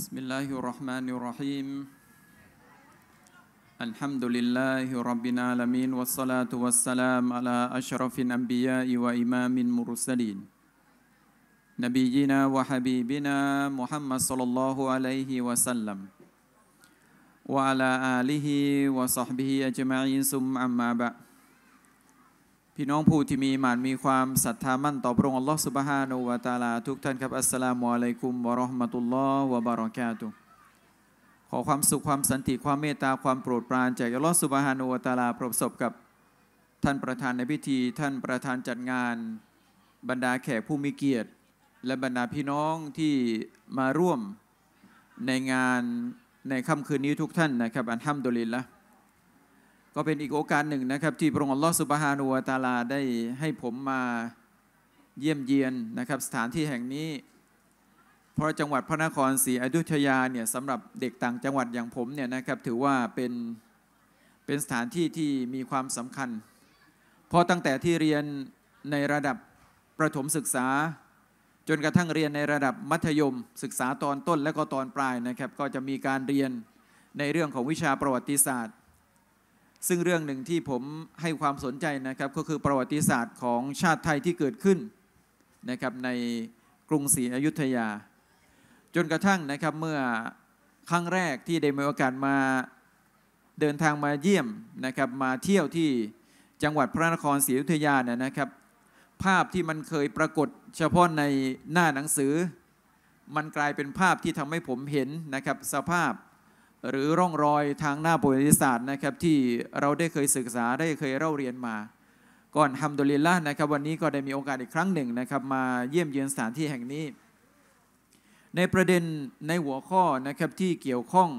بسم الله الرحمن الرحيم الحمد لله رب العالمين والصلاة والسلام على أشرف الأنبياء وإمام المرسلين نبينا وحبيبنا محمد صلى الله عليه وسلم وعلى آله وصحبه أجمعين ثم أما بعد พี่น้องผู้ที่มีหมานมีความศรัทธามั่นต่อพระองค์อัลลอฮฺสุบฮานูวาตาลาทุกท่านครับอัสสลามุอะลัยกุมวะราะห์มะตุลลอฮ์วะบาระกาตุขอความสุขความสันติความเมตตาความโปรดปรานจากอัลลอฮฺสุบฮานูวาตาลาประสบกับท่านประธานในพิธี ท่านประธานจัดงาน บรรดาแขกผู้มีเกียรติและบรรดาพี่น้องที่มาร่วมในงานในค่ำคืนนี้ทุกท่านนะครับอัลฮัมดุลิลละก็เป็นอีกโอกาสหนึ่งนะครับ ที่พระองค์อัลลอฮฺสุบฮานูวาตาลาได้ให้ผมมาเยี่ยมเยียนนะครับสถานที่แห่งนี้เพราะจังหวัดพระนครศรีอยุธยาเนี่ยสำหรับเด็กต่างจังหวัดอย่างผมเนี่ยนะครับถือว่าเป็นเป็นสถานที่ที่มีความสำคัญเพราะตั้งแต่ที่เรียนในระดับประถมศึกษา จนกระทั่งเรียนในระดับมัธยม ศึกษาตอนต้นและก็ตอนปลายนะครับก็จะมีการเรียนในเรื่องของวิชาประวัติศาสตร์ซึ่งเรื่องหนึ่งที่ผมให้ความสนใจนะครับก็คือประวัติศาสตร์ของชาติไทยที่เกิดขึ้นนะครับในกรุงศรีอยุธยา จนกระทั่งนะครับเมื่อครั้งแรกที่ได้มีโอกาสมาเดินทางมาเยี่ยมนะครับมาเที่ยวที่จังหวัดพระนครศรีอยุธยาเนี่ยนะครับ ภาพที่มันเคยปรากฏเฉพาะในหน้าหนังสือ มันกลายเป็นภาพที่ทำให้ผมเห็นนะครับสภาพหรือร่องรอยทางหน้าประวัติศาสตร์นะครับที่เราได้เคยศึกษาได้เคยเล่าเรียนมาก่อนทำดุลิลละนะครับวันนี้ก็ได้มีโอกาสอีกครั้งหนึ่งนะครับ มาเยี่ยมเยือนสถานที่แห่งนี้ ในประเด็นในหัวข้อนะครับที่เกี่ยวข้อง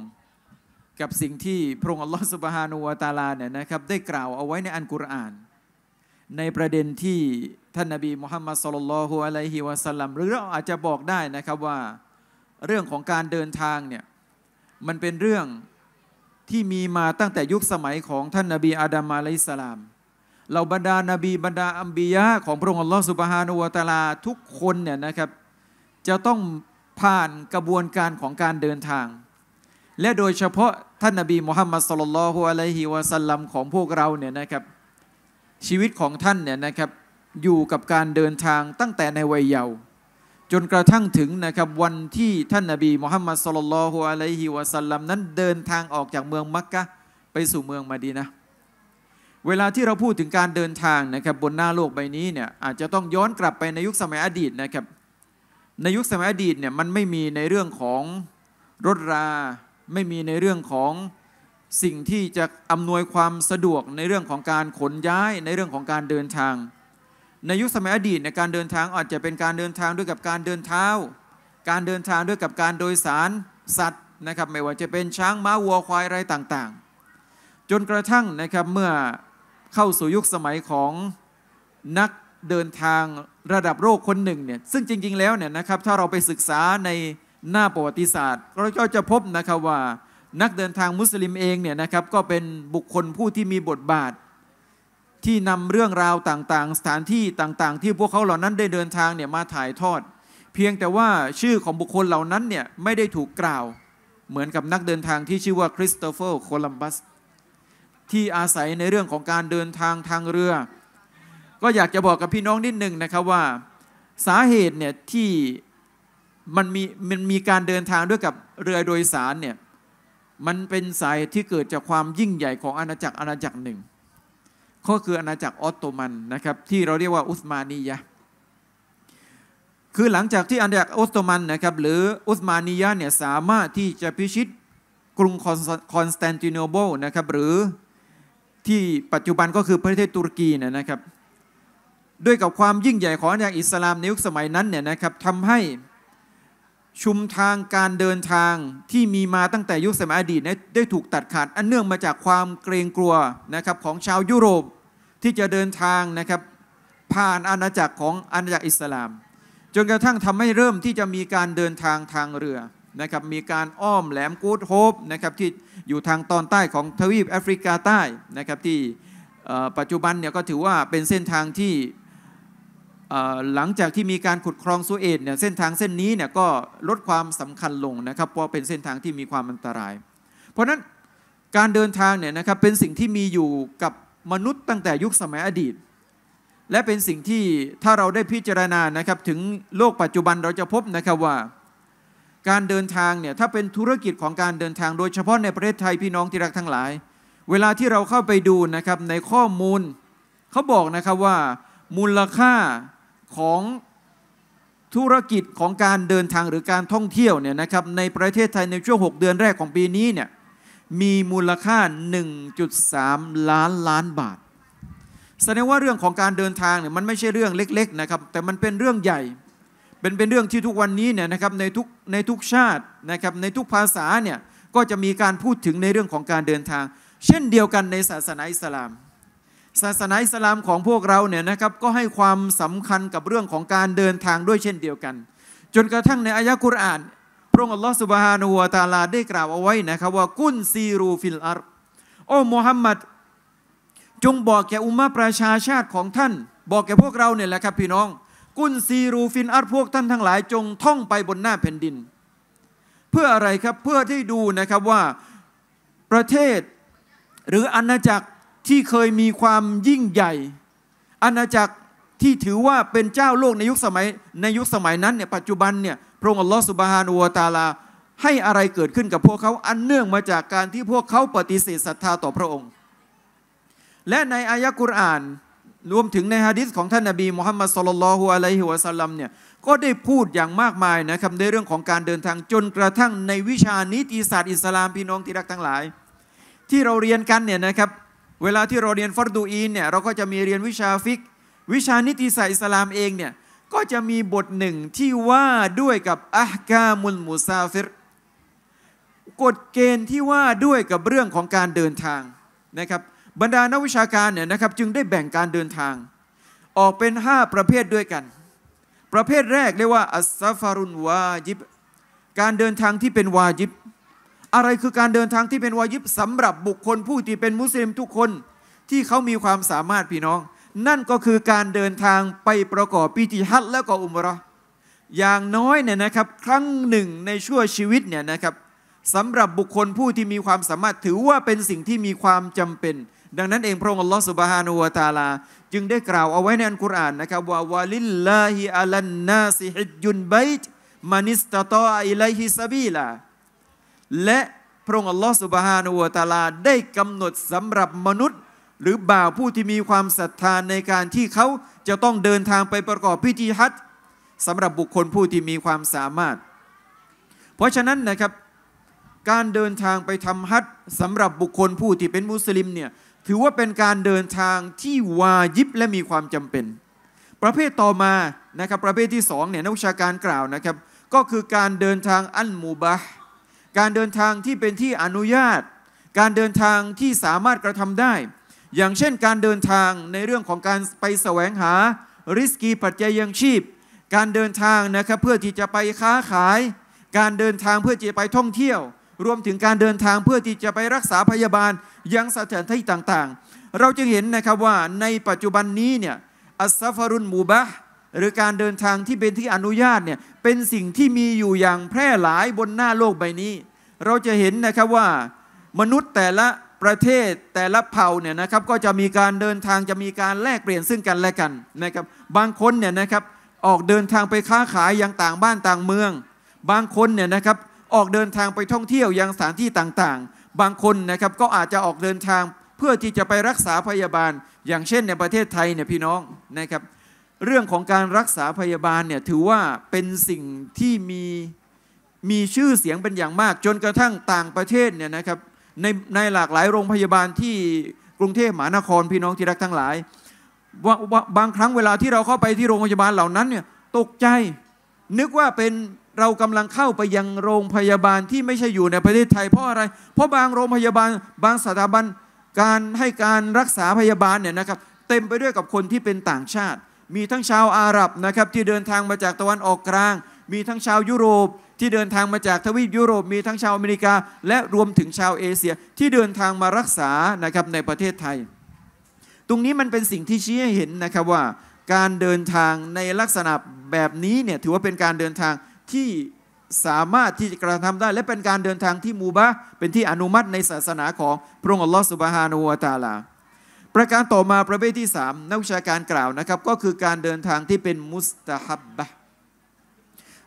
กับสิ่งที่พระองค์อัลลอฮฺสุบฮานูวาตาลาเนี่ยนะครับได้กล่าวเอาไว้ในอันกุรอาน ในประเด็นที่ท่านนบีมุฮัมมัดสุลลัลฮุอะลัยฮิวะสัลลัมหรือเราอาจจะบอกได้นะครับว่าเรื่องของการเดินทางเนี่ยมันเป็นเรื่องที่มีมาตั้งแต่ยุคสมัยของท่านนาบีอาดัมะลิสลาม เราบรรดานาบีบรรดาอัมบียะของพระองค์อัลลอฮฺสุบฮานุวะตาลาทุกคนเนี่ยนะครับจะต้องผ่านกระบวนการของการเดินทาง และโดยเฉพาะท่านนาบีมุฮัมมัดสุลลัลฮุอะลัยฮิวะสัลลัมของพวกเราเนี่ยนะครับชีวิตของท่านเนี่ยนะครับอยู่กับการเดินทางตั้งแต่ในวัยเยาว์จนกระทั่งถึงนะครับวันที่ท่านนาบีมุฮัมมัดสลลัลฮุอะลัยฮิวะสัลลัมนั้นเดินทางออกจากเมืองมักกะไปสู่เมืองมาดีนะเวลาที่เราพูดถึงการเดินทางนะครับบนหน้าโลกใบนี้เนี่ยอาจจะต้องย้อนกลับไปในยุคสมัยอดีตนะครับในยุคสมัยอดีตเนี่ยมันไม่มีในเรื่องของรถรา ไม่มีในเรื่องของสิ่งที่จะอำนวยความสะดวกในเรื่องของการขนย้ายในเรื่องของการเดินทางในยุคสมัยอดีตในการเดินทางอาจจะเป็นการเดินทางด้วยกับการเดินเท้า การเดินทางด้วยกับการโดยสารสัตว์นะครับไม่ว่าจะเป็นช้างม้าวัวควายอะไรต่างๆ จนกระทั่งนะครับเมื่อเข้าสู่ยุคสมัยของนักเดินทางระดับโลกคนหนึ่งเนี่ยซึ่งจริงๆแล้วเนี่ยนะครับถ้าเราไปศึกษาในหน้าประวัติศาสตร์เราก็จะพบนะครับว่า นักเดินทางมุสลิมเองเนี่ยนะครับก็เป็นบุคคลผู้ที่มีบทบาทที่นำเรื่องราวต่างๆ สถานที่ต่างๆ ที่พวกเขาเหล่านั้นได้เดินทางเนี่ยมาถ่ายทอด เพียงแต่ว่าชื่อของบุคคลเหล่านั้นเนี่ยไม่ได้ถูกกล่าวเหมือนกับนักเดินทางที่ชื่อว่าคริสโตเฟอร์โคลัมบัสที่อาศัยในเรื่องของการเดินทางทางเรือ ก็อยากจะบอกกับพี่น้องนิดหนึ่งนะครับว่า สาเหตุเนี่ยที่มันมีมันมีการเดินทางด้วยกับเรือโดยสารเนี่ยมันเป็นสายที่เกิดจากความยิ่งใหญ่ของอาณาจักรอาณาจักรหนึ่งก็คืออาณาจักรออตโตมันนะครับที่เราเรียกว่าอุสมานียะคือหลังจากที่อาณาจักรออตโตมันนะครับหรืออุสมานียะเนี่ยสามารถที่จะพิชิตกรุงคอนสแตนติโนเปิลนะครับหรือที่ปัจจุบันก็คือประเทศตุรกีนะครับ ด้วยกับความยิ่งใหญ่ของอาณาจักรอิสลามในยุคสมัยนั้นเนี่ยนะครับทำให้ชุมทางการเดินทางที่มีมาตั้งแต่ยุคสมัยอดีตได้ถูกตัดขาด อันเนื่องมาจากความเกรงกลัวนะครับของชาวยุโรป ที่จะเดินทางนะครับผ่านอาณาจักรของอาณาจักรอิสลามจนกระทั่งทำให้เริ่มที่จะมีการเดินทางทางเรือนะครับมีการอ้อมแหลมกูดโฮปนะครับที่อยู่ทางตอนใต้ของทวีปแอฟริกาใต้นะครับที่ปัจจุบันเนี่ยก็ถือว่าเป็นเส้นทางที่หลังจากที่มีการขุดคลองสุเอตเนี่ยเส้นทางเส้นนี้เนี่ยก็ลดความสำคัญลงนะครับเพราะเป็นเส้นทางที่มีความอันตราย เพราะฉะนั้นการเดินทางเนี่ยนะครับ เป็นสิ่งที่มีอยู่กับมนุษย์ตั้งแต่ยุคสมัยอดีต และเป็นสิ่งที่ถ้าเราได้พิจารณานะครับถึงโลกปัจจุบันเราจะพบนะครับว่า การเดินทางเนี่ยถ้าเป็นธุรกิจของการเดินทางโดยเฉพาะในประเทศไทยพี่น้องที่รักทั้งหลาย เวลาที่เราเข้าไปดูนะครับในข้อมูลเขาบอกนะครับว่ามูลค่าของธุรกิจของการเดินทางหรือการท่องเที่ยวเนี่ยนะครับในประเทศไทยในช่วง6เดือนแรกของปีนี้เนี่ยมีมูลค่า 1.3 ล้านล้านบาท แสดงว่าเรื่องของการเดินทางเนี่ยมันไม่ใช่เรื่องเล็กๆนะครับแต่มันเป็นเรื่องใหญ่ เป็นเป็นเรื่องที่ทุกวันนี้เนี่ยนะครับในทุกในทุกชาตินะครับในทุกภาษาเนี่ยก็จะมีการพูดถึงในเรื่องของการเดินทาง เช่นเดียวกันในศาสนาอิสลามศาสนาอิสลามของพวกเราเนี่ยนะครับก็ให้ความสำคัญกับเรื่องของการเดินทางด้วยเช่นเดียวกัน จนกระทั่งในอายะคุรอาน พระองค์อัลลอฮฺสุบฮานุวาตาลา ได้กล่าวเอาไว้นะครับว่ากุนซีรูฟิลอาร์โอ้มูฮัมมัด จงบอกแก่อุมมะประชาชาติของท่าน บอกแก่พวกเราเนี่ยแหละครับ พี่น้อง กุนซีรูฟินอาตพวกท่านทั้งหลายจงท่องไปบนหน้าแผ่นดิน เพื่ออะไรครับเพื่อที่ดูนะครับว่าประเทศหรืออาณาจักรที่เคยมีความยิ่งใหญ่อาณาจักรที่ถือว่าเป็นเจ้าโลกในยุคสมัย ในยุคสมัย นั้นเนี่ยปัจจุบันเนี่ยพระองค์อัลลอฮฺสุบฮานูวตาลาให้อะไรเกิดขึ้นกับพวกเขา อันเนื่องมาจากการที่พวกเขาปฏิเสธศรัทธาต่อพระองค์ และในอายะกุรอาน รวมถึงในฮะดิษของท่านนบีมุฮัมมัดสุลลัลฮุอะลัยฮิวะสัลลัมเนี่ยก็ได้พูดอย่างมากมายนะครับในเรื่องของการเดินทางจนกระทั่งในวิชานิติศาสตร์อิสลามพี่น้องที่รักทั้งหลาย ที่เราเรียนกันเนี่ยนะครับเวลาที่เราเรียนฟัรดูอีนเนี่ยเราก็จะมีเรียนวิชาฟิกวิชานิติศาสตร์อิสลามเองเนี่ยก็จะมีบทหนึ่งที่ว่าด้วยกับอัคกามุลมุซาฟิรกฎเกณฑ์ที่ว่าด้วยกับเรื่องของการเดินทางนะครับบรรดานักวิชาการเนี่ยนะครับจึงได้แบ่งการเดินทาง ออกเป็น5ประเภทด้วยกันประเภทแรกเรียกว่าอัสซาฟารุนวาจิบการเดินทางที่เป็นวาจิบอะไรคือการเดินทางที่เป็นวายิบ สำหรับบุคคลผู้ที่เป็นมุสลิมทุกคนที่เขามีความสามารถพี่น้อง นั่นก็คือการเดินทางไปประกอบพิธีฮัจแล้วก็อุมรออย่างน้อยเนี่ยนะครับครั้งหนึ่งในชั่วชีวิตเนี่ยนะครับสำหรับบุคคลผู้ที่มีความสามารถถือว่าเป็นสิ่งที่มีความจำเป็น ดังนั้นเองพระองค์อัลลอฮฺสุบฮานูวะตาลาจึงได้กล่าวเอาไว้ในอัลกุรอานนะครับว่าวาลิลลาฮิอัลันนาซิฮิจุนบัยต์มานิสตตออิลฮิซาบีลาและพระองค์อัลลอฮฺสุบฮานูวตาลาได้กำหนดสำหรับมนุษย์หรือบ่าวผู้ที่มีความศรัทธานในการที่เขาจะต้องเดินทางไปประกอบพิธีฮัจสำหรับบุคคลผู้ที่มีความสามารถ เพราะฉะนั้นนะครับ การเดินทางไปทำฮัจสำหรับบุคคลผู้ที่เป็นมุสลิมเนี่ยถือว่าเป็นการเดินทางที่วายิบและมีความจำเป็น ประเภทต่อมานะครับประเภทที่สองเนี่ยนักวิชาการกล่าวนะครับ ก็คือการเดินทางอันมูบาห์การเดินทางที่เป็นที่อนุญาต การเดินทางที่สามารถกระทำได้ อย่างเช่นการเดินทางในเรื่องของการไปแสวงหา ริสกีปัจจัยยังชีพ การเดินทางนะครับเพื่อที่จะไปค้าขาย การเดินทางเพื่อที่จะไปท่องเที่ยว รวมถึงการเดินทางเพื่อที่จะไปรักษาพยาบาล ยังสถานที่ต่างๆ เราจึงเห็นนะครับว่าในปัจจุบันนี้เนี่ยอัสซาฟารุนมูบะหรือการเดินทางที่เป็นที่อนุญาตเนี่ยเป็นสิ่งที่มีอยู่อย่างแพร่หลายบนหน้าโลกใบนี้ เราจะเห็นนะครับว่ามนุษย์แต่ละประเทศแต่ละเผ่าเนี่ยนะครับ ก็จะมีการเดินทางจะมีการแลกเปลี่ยนซึ่งกันและกันนะครับ บางคนเนี่ยนะครับออกเดินทางไปค้าขายยังต่างบ้านต่างเมือง บางคนเนี่ยนะครับออกเดินทางไปท่องเที่ยว ยังสถานที่ต่างๆ บางคนนะครับก็อาจจะออกเดินทางเพื่อที่จะไปรักษาพยาบาล อย่างเช่น ในประเทศไทยเนี่ยพี่น้องนะครับเรื่องของการรักษาพยาบาลเนี่ยถือว่าเป็นสิ่งที่มี มีชื่อเสียงเป็นอย่างมากจนกระทั่งต่างประเทศเนี่ยนะครับในในหลากหลาย โรงพยาบาลที่กรุงเทพมหานครพี่น้องที่รักทั้งหลายว่าบางครั้งเวลาที่เราเข้าไปที่โรงพยาบาลเหล่านั้นเนี่ยตกใจ นึกว่าเป็นเรากำลังเข้าไปยังโรงพยาบาลที่ไม่ใช่อยู่ในประเทศไทยเพราะอะไร เพราะบางโรงพยาบาลบางสถาบันการให้การรักษาพยาบาลเนี่ยนะครับเต็มไปด้วยกับคนที่เป็นต่างชาติมีทั้งชาวอาหรับนะครับที่เดินทางมาจากตะวันออกกลาง มีทั้งชาวยุโรปที่เดินทางมาจากทวีปยุโรป มีทั้งชาวอเมริกา และรวมถึงชาวเอเชีย ที่เดินทางมารักษานะครับในประเทศไทย ตรงนี้มันเป็นสิ่งที่ชี้ให้เห็นนะครับว่า การเดินทางในลักษณะแบบนี้เนี่ยถือว่าเป็นการเดินทางที่สามารถที่จะกระทำได้ และเป็นการเดินทางที่มูบะเป็นที่อนุมัติในศาสนาของพระองค์อัลลอฮฺสุบฮานูวาตาลาประการต่อมาประเภทที่ 3นักวิชาการกล่าวนะครับ ก็คือการเดินทางที่เป็นมุสตาฮับบะ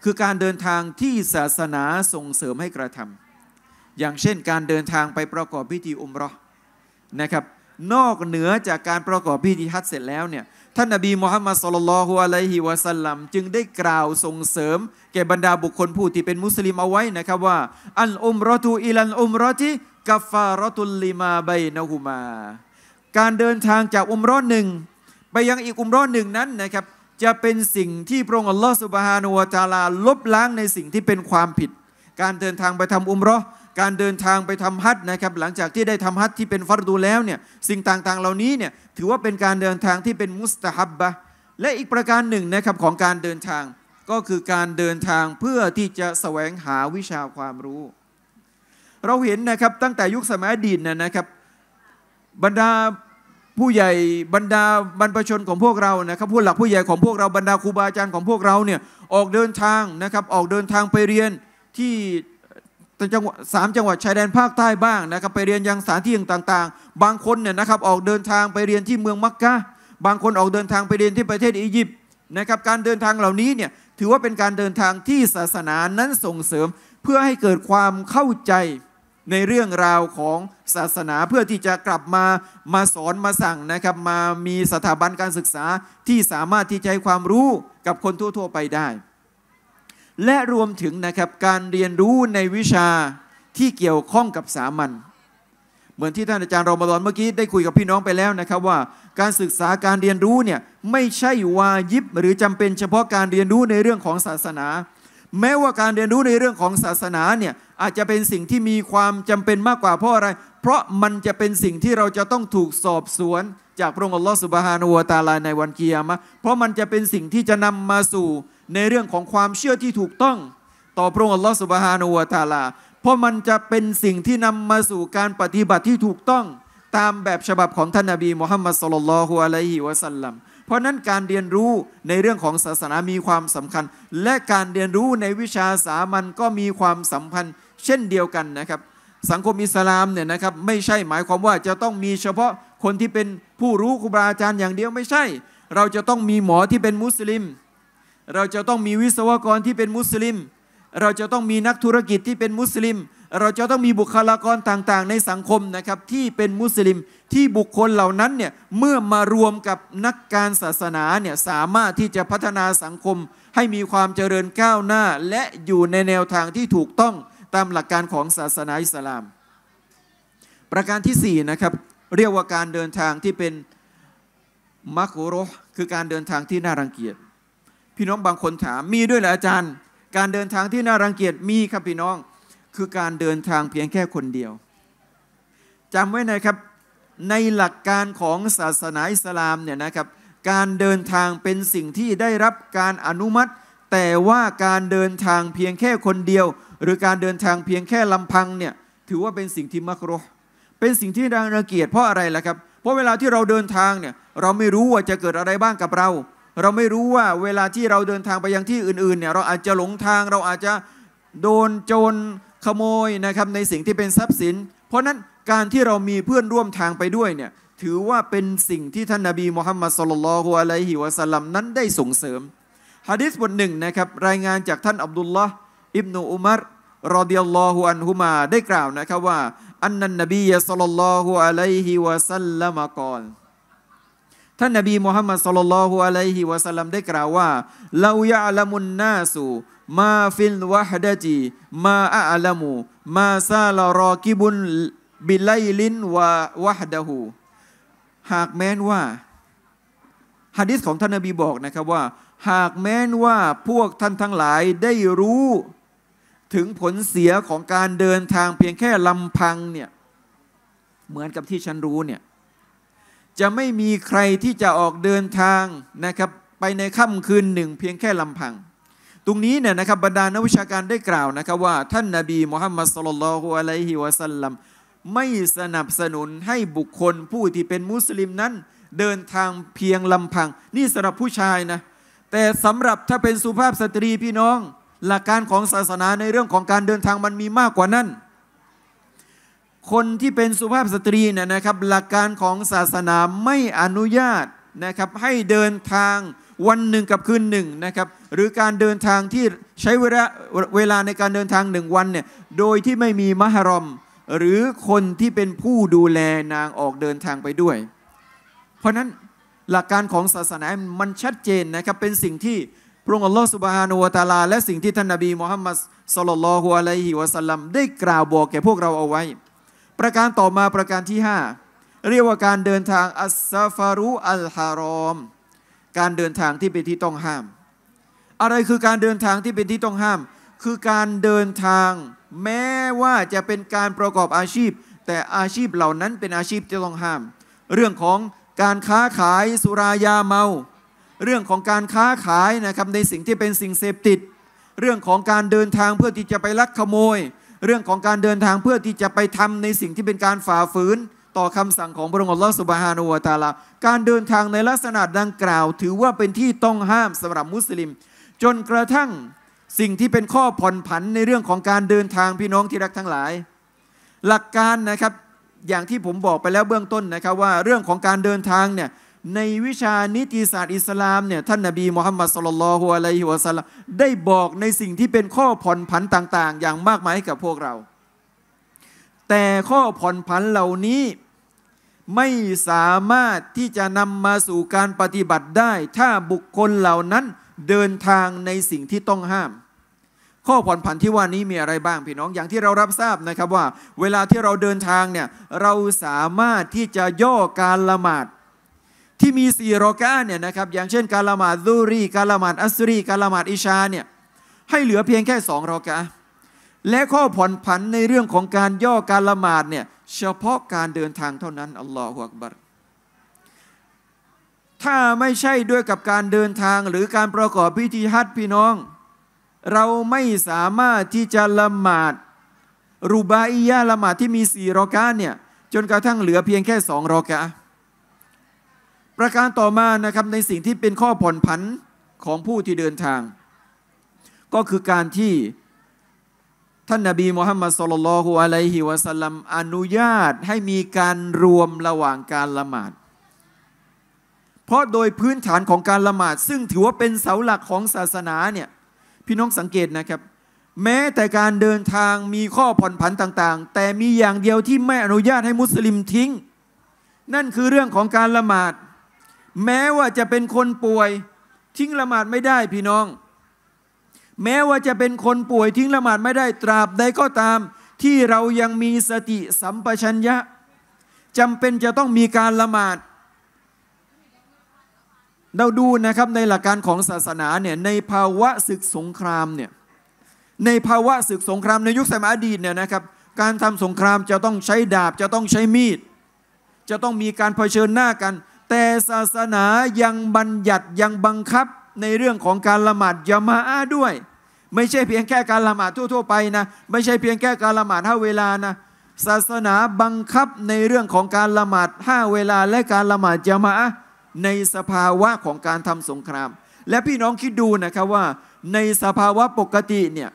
คือการเดินทางที่ศาสนาส่งเสริมให้กระทำ อย่างเช่น การเดินทางไปประกอบพิธีอุมรอนะครับ นอกเหนือจากการประกอบพิธีฮัจเสร็จแล้วเนี่ยท่านนบีมุฮัมมัดสุลลัลฮุอะลัยฮิวะสัลลัมจึงได้กล่าวส่งเสริมแก่บรรดาบุคคลผู้ที่เป็นมุสลิมเอาไว้นะครับว่า อันอุมรอตูอิลันอุมรอติกัฟฟารอตุลลิมาไบนะฮุมาการเดินทางจากอุมร้อนหนึ่ง ไปยังอีกอุมร้อนหนึ่งนั้นนะครับ จะเป็นสิ่งที่พระองค์อัลลอฮฺสุบฮานวาจาลาลบล้างในสิ่งที่เป็นความผิด การเดินทางไปทำอุมรอดการเดินทางไปทำฮัตนะครับ หลังจากที่ได้ทำฮัตที่เป็นฟัรดูแล้วเนี่ย สิ่งต่างๆเหล่านี้เนี่ยถือว่าเป็นการเดินทางที่เป็นมุสตาฮับบะและอีกประการหนึ่งนะครับของการเดินทางก็คือการเดินทางเพื่อที่จะแสวงหาวิชาความรู้ เราเห็นนะครับตั้งแต่ยุคสมัยอดีตนะครับบรรดาผู้ใหญ่บรรดาบรรพชนของพวกเรานะครับผู้หลักผู้ใหญ่ของพวกเราบรรดาครูบาอาจารย์ของพวกเราเนี่ยออกเดินทางนะครับออกเดินทางไปเรียนที่จังหวัดสามจังหวัดชายแดนภาคใต้บ้างนะครับไปเรียนยังสถานที่ต่างๆ บางคนเนี่ยนะครับออกเดินทางไปเรียนที่เมืองมักกะบางคนออกเดินทางไปเรียนที่ประเทศอียิปต์นะครับการเดินทางเหล่านี้เนี่ยถือว่าเป็นการเดินทางที่ศาสนานั้นส่งเสริมเพื่อให้เกิดความเข้าใจในเรื่องราวของศาสนาเพื่อที่จะกลับมามาสอนมาสั่งนะครับมามีสถาบันการศึกษาที่สามารถที่จะให้ความรู้กับคนทั่วๆไปได้ และรวมถึงนะครับการเรียนรู้ในวิชาที่เกี่ยวข้องกับสามัญเหมือนที่ท่านอาจารย์รอมฎอนเมื่อกี้ได้คุยกับพี่น้องไปแล้วนะครับว่าการศึกษาการเรียนรู้เนี่ยไม่ใช่วายิบหรือจำเป็นเฉพาะการเรียนรู้ในเรื่องของศาสนาแม้ว่าการเรียนรู้ในเรื่องของศาสนาเนี่ยอาจจะเป็นสิ่งที่มีความจำเป็นมากกว่าเพราะอะไร เพราะมันจะเป็นสิ่งที่เราจะต้องถูกสอบสวน จากพระองค์อัลลอฮฺสุบฮานุวตาลาในวันกิยามะเพราะมันจะเป็นสิ่งที่จะนำมาสู่ในเรื่องของความเชื่อที่ถูกต้องต่อพระองค์อัลลอฮฺสุบฮานุวตาลา เพราะมันจะเป็นสิ่งที่นำมาสู่การปฏิบัติที่ถูกต้อง ตามแบบฉบับของท่านนบีมุฮัมมัดสุลลัลฮุอะลัยฮิวะสัลลัมเพราะนั้นการเรียนรู้ในเรื่องของศาสนามีความสำคัญ และการเรียนรู้ในวิชาสามัญก็มีความสัมพันธ์เช่นเดียวกันนะครับสังคมอิสลามเนี่ยนะครับไม่ใช่หมายความว่าจะต้องมีเฉพาะคนที่เป็นผู้รู้ครูบาอาจารย์อย่างเดียวไม่ใช่ เราจะต้องมีหมอที่เป็นมุสลิม เราจะต้องมีวิศวกรที่เป็นมุสลิมเราจะต้องมีนักธุรกิจที่เป็นมุสลิม เราจะต้องมีบุคลากรต่างๆ ในสังคมนะครับที่เป็นมุสลิม ที่บุคคลเหล่านั้นเนี่ยเมื่อมารวมกับนักการศาสนาเนี่ยสามารถที่จะพัฒนาสังคม ให้มีความเจริญก้าวหน้า และอยู่ในแนวทางที่ถูกต้องตามหลักการของศาสนาอิสลาม ประการที่4นะครับเรียกว่าการเดินทางที่เป็นมักโรคือการเดินทางที่น่ารังเกียจ พี่น้องบางคนถามมีด้วยเหรออาจารย์การเดินทางที่น่ารังเกียจมีครับพี่น้อง คือการเดินทางเพียงแค่คนเดียวจำไว้นะครับในหลักการของศาสนาอิสลามเนี่ยนะครับ การเดินทางเป็นสิ่งที่ได้รับการอนุมัติ แต่ว่าการเดินทางเพียงแค่คนเดียว หรือการเดินทางเพียงแค่ลำพังเนี่ยถือว่าเป็นสิ่งที่มักรุเป็นสิ่งที่รังเกียจเพราะอะไรล่ะครับเพราะเวลาที่เราเดินทางเนี่ยเราไม่รู้ว่าจะเกิดอะไรบ้างกับเราเราไม่รู้ว่าเวลาที่เราเดินทางไปยังที่อื่นๆเนี่ยเราอาจจะหลงทางเราอาจจะโดนโจรขโมยนะครับในสิ่งที่เป็นทรัพย์สิน เพราะนั้นการที่เรามีเพื่อนร่วมทางไปด้วยเนี่ยถือว่าเป็นสิ่งที่ท่านนาบีมุฮัมมัดสุลลัลฮุอะลัยฮิวะสัลลัมนั้นได้ส่งเสริมฮะดิษบทหนึ่งนะครับรายงานจากท่านอับดุลลอฮ์อิบนุอุมารรอดิยัลลอฮุอันฮุมาได้กล่าวนะครับว่า อันนันนบีสุลลัลฮุอะลัยฮิวะสัลลัมกอนท่านนบีมูฮัมมัดสลลัลฮุอะลัยฮิวะสัลลัมได้กล่าวว่าเรายะละมุนนาสูมาฟิลวะฮดะจีมาอาลมูมาซาลรอกิบุนบิไลลินวะวะฮดะฮูหากแม้นว่าฮะดิษของท่านนบีบอกนะครับว่า หากแม้นว่าพวกท่านทั้งหลายได้รู้ ถึงผลเสียของการเดินทางเพียงแค่ลำพังเนี่ยเหมือนกับที่ฉันรู้เนี่ยจะไม่มีใครที่จะออกเดินทางนะครับไปในค่ำคืนหนึ่งเพียงแค่ลำพัง ตรงนี้เนี่ยนะครับบรรดานักวิชาการได้กล่าวนะครับ ว่า ท่านนาบีมุฮัมมัดสลลัลฮุอะลัยฮิวะสัลลัมไม่สนับสนุนให้บุคคลผู้ที่เป็นมุสลิมนั้น เดินทางเพียงลำพัง นี่สำหรับผู้ชายนะ แต่สำหรับถ้าเป็นสุภาพสตรีพี่น้อง หลักการของศาสนาในเรื่องของการเดินทางมันมีมากกว่านั้นคนที่เป็นสุภาพสตรีเนี่ยนะครับหลักการของศาสนาไม่อนุญาตนะครับให้เดินทางวันหนึ่งกับคืนหนึ่งนะครับหรือการเดินทางที่ใช้เวลาเวลาในการเดินทางหนึ่งวันเนี่ยโดยที่ไม่มีมหรมหรือคนที่เป็นผู้ดูแลนางออกเดินทางไปด้วย เพราะนั้นหลักการของศาสนามันชัดเจนนะครับเป็นสิ่งที่พระองค์อัลลอฮฺสุบฮานุวะตาลาและสิ่งที่ท่านนบีมุฮัมมัดสลลัลฮุอะลัยฮิวะสัลลัมได้กล่าวบอกแก่พวกเราเอาไว้ประการต่อมาประการที่ 5 เรียกว่าการเดินทางอัสซาฟารุอัลฮารอม การเดินทางที่เป็นที่ต้องห้าม อะไรคือการเดินทางที่เป็นที่ต้องห้าม คือการเดินทาง แม้ว่าจะเป็นการประกอบอาชีพ แต่อาชีพเหล่านั้นเป็นอาชีพที่ต้องห้าม เรื่องของการค้าขายสุรายาเมาเรื่องของการค้าขายนะครับในสิ่งที่เป็นสิ่งเสพติด เรื่องของการเดินทางเพื่อที่จะไปลักขโมยเรื่องของการเดินทางเพื่อที่จะไปทำในสิ่งที่เป็นการฝ่าฝืน ต่อคำสั่งของพระองค์อัลลอฮฺสุบฮานูวาตาลาการเดินทางในลักษณะดังกล่าว ถือว่าเป็นที่ต้องห้ามสำหรับมุสลิม จนกระทั่งสิ่งที่เป็นข้อผ่อนผันในเรื่องของการเดินทางพี่น้องที่รักทั้งหลาย หลักการนะครับอย่างที่ผมบอกไปแล้วเบื้องต้นนะครับว่าเรื่องของการเดินทางเนี่ยในวิชานิติศาสตร์อิสลามเนี่ยท่านนาบีมุฮัมมัดสุลลัลฮุอะลัยฮิวะสัลลัมได้บอกในสิ่งที่เป็นข้อผ่อนผันต่าง ๆ อย่างมากมายให้กับพวกเรา แต่ข้อผ่อนผันเหล่านี้ ไม่สามารถที่จะนำมาสู่การปฏิบัติได้ ถ้าบุคคลเหล่านั้นเดินทางในสิ่งที่ต้องห้าม ข้อผ่อนผันที่ว่านี้มีอะไรบ้างพี่น้องอย่างที่เรารับทราบนะครับว่าเวลาที่เราเดินทางเนี่ยเราสามารถที่จะย่อการละหมาดที่มีสี่รอกาเนี่ยนะครับอย่างเช่น การละหมาดซูรี การละหมาดอัสรีการละหมาดอิชาเนี่ยให้เหลือเพียงแค่สองรอกาและข้อผ่อนผันในเรื่องของการย่อการละหมาดเนี่ยเฉพาะการเดินทางเท่านั้นอัลลอฮฺอักบัรถ้าไม่ใช่ด้วยกับการเดินทางหรือการประกอบพิธีฮัจญ์พี่น้อง เราไม่สามารถที่จะละหมาดรูบาอียะละหมาดที่มีสี่รอกาเนี่ยจนกระทั่งเหลือเพียงแค่สองรอกาประการต่อมานะครับในสิ่งที่เป็นข้อผ่อนผันของผู้ที่เดินทาง ก็คือการที่ท่านนาบีมูฮัมมัดสุลลัลฮุอะลัยฮิวะสัลลัมอนุญาตให้มีการรวมระหว่างการละหมาด เพราะโดยพื้นฐานของการละหมาด ซึ่งถือว่าเป็นเสาหลักของศาสนาเนี่ยพี่น้องสังเกตนะครับ แม้แต่การเดินทางมีข้อผ่อนผันต่าง ๆ แต่มีอย่างเดียวที่ไม่อนุญาตให้มุสลิมทิ้ง นั่นคือเรื่องของการละหมาดแม้ว่าจะเป็นคนป่วยทิ้งละหมาดไม่ได้พี่น้อง แม้ว่าจะเป็นคนป่วยทิ้งละหมาดไม่ได้ตราบใดก็ตาม ที่เรายังมีสติสัมปชัญญะจำเป็นจะต้องมีการละหมาดเราดูนะครับในหลักการของศาสนาเนี่ยในภาวะศึกสงครามเนี่ยในภาวะศึกสงคราม ในยุคสมัยอดีตเนี่ยนะครับ การทำสงครามจะต้องใช้ดาบจะต้องใช้มีดจะต้องมีการเผชิญหน้ากันแต่ศาสนายังบัญญัติยังบังคับในเรื่องของการละหมาดยามาอาด้วย ไม่ใช่เพียงแค่การละหมาด ทั่วๆไปนะ ไม่ใช่เพียงแค่การละหมาดห้าเวลานะศาสนาบังคับในเรื่องของการละหมาดห้าเวลาและการละหมาดยามาอาในสภาวะของการทำสงคราม และพี่น้องคิดดูนะครับว่าในสภาวะปกติเนี่ย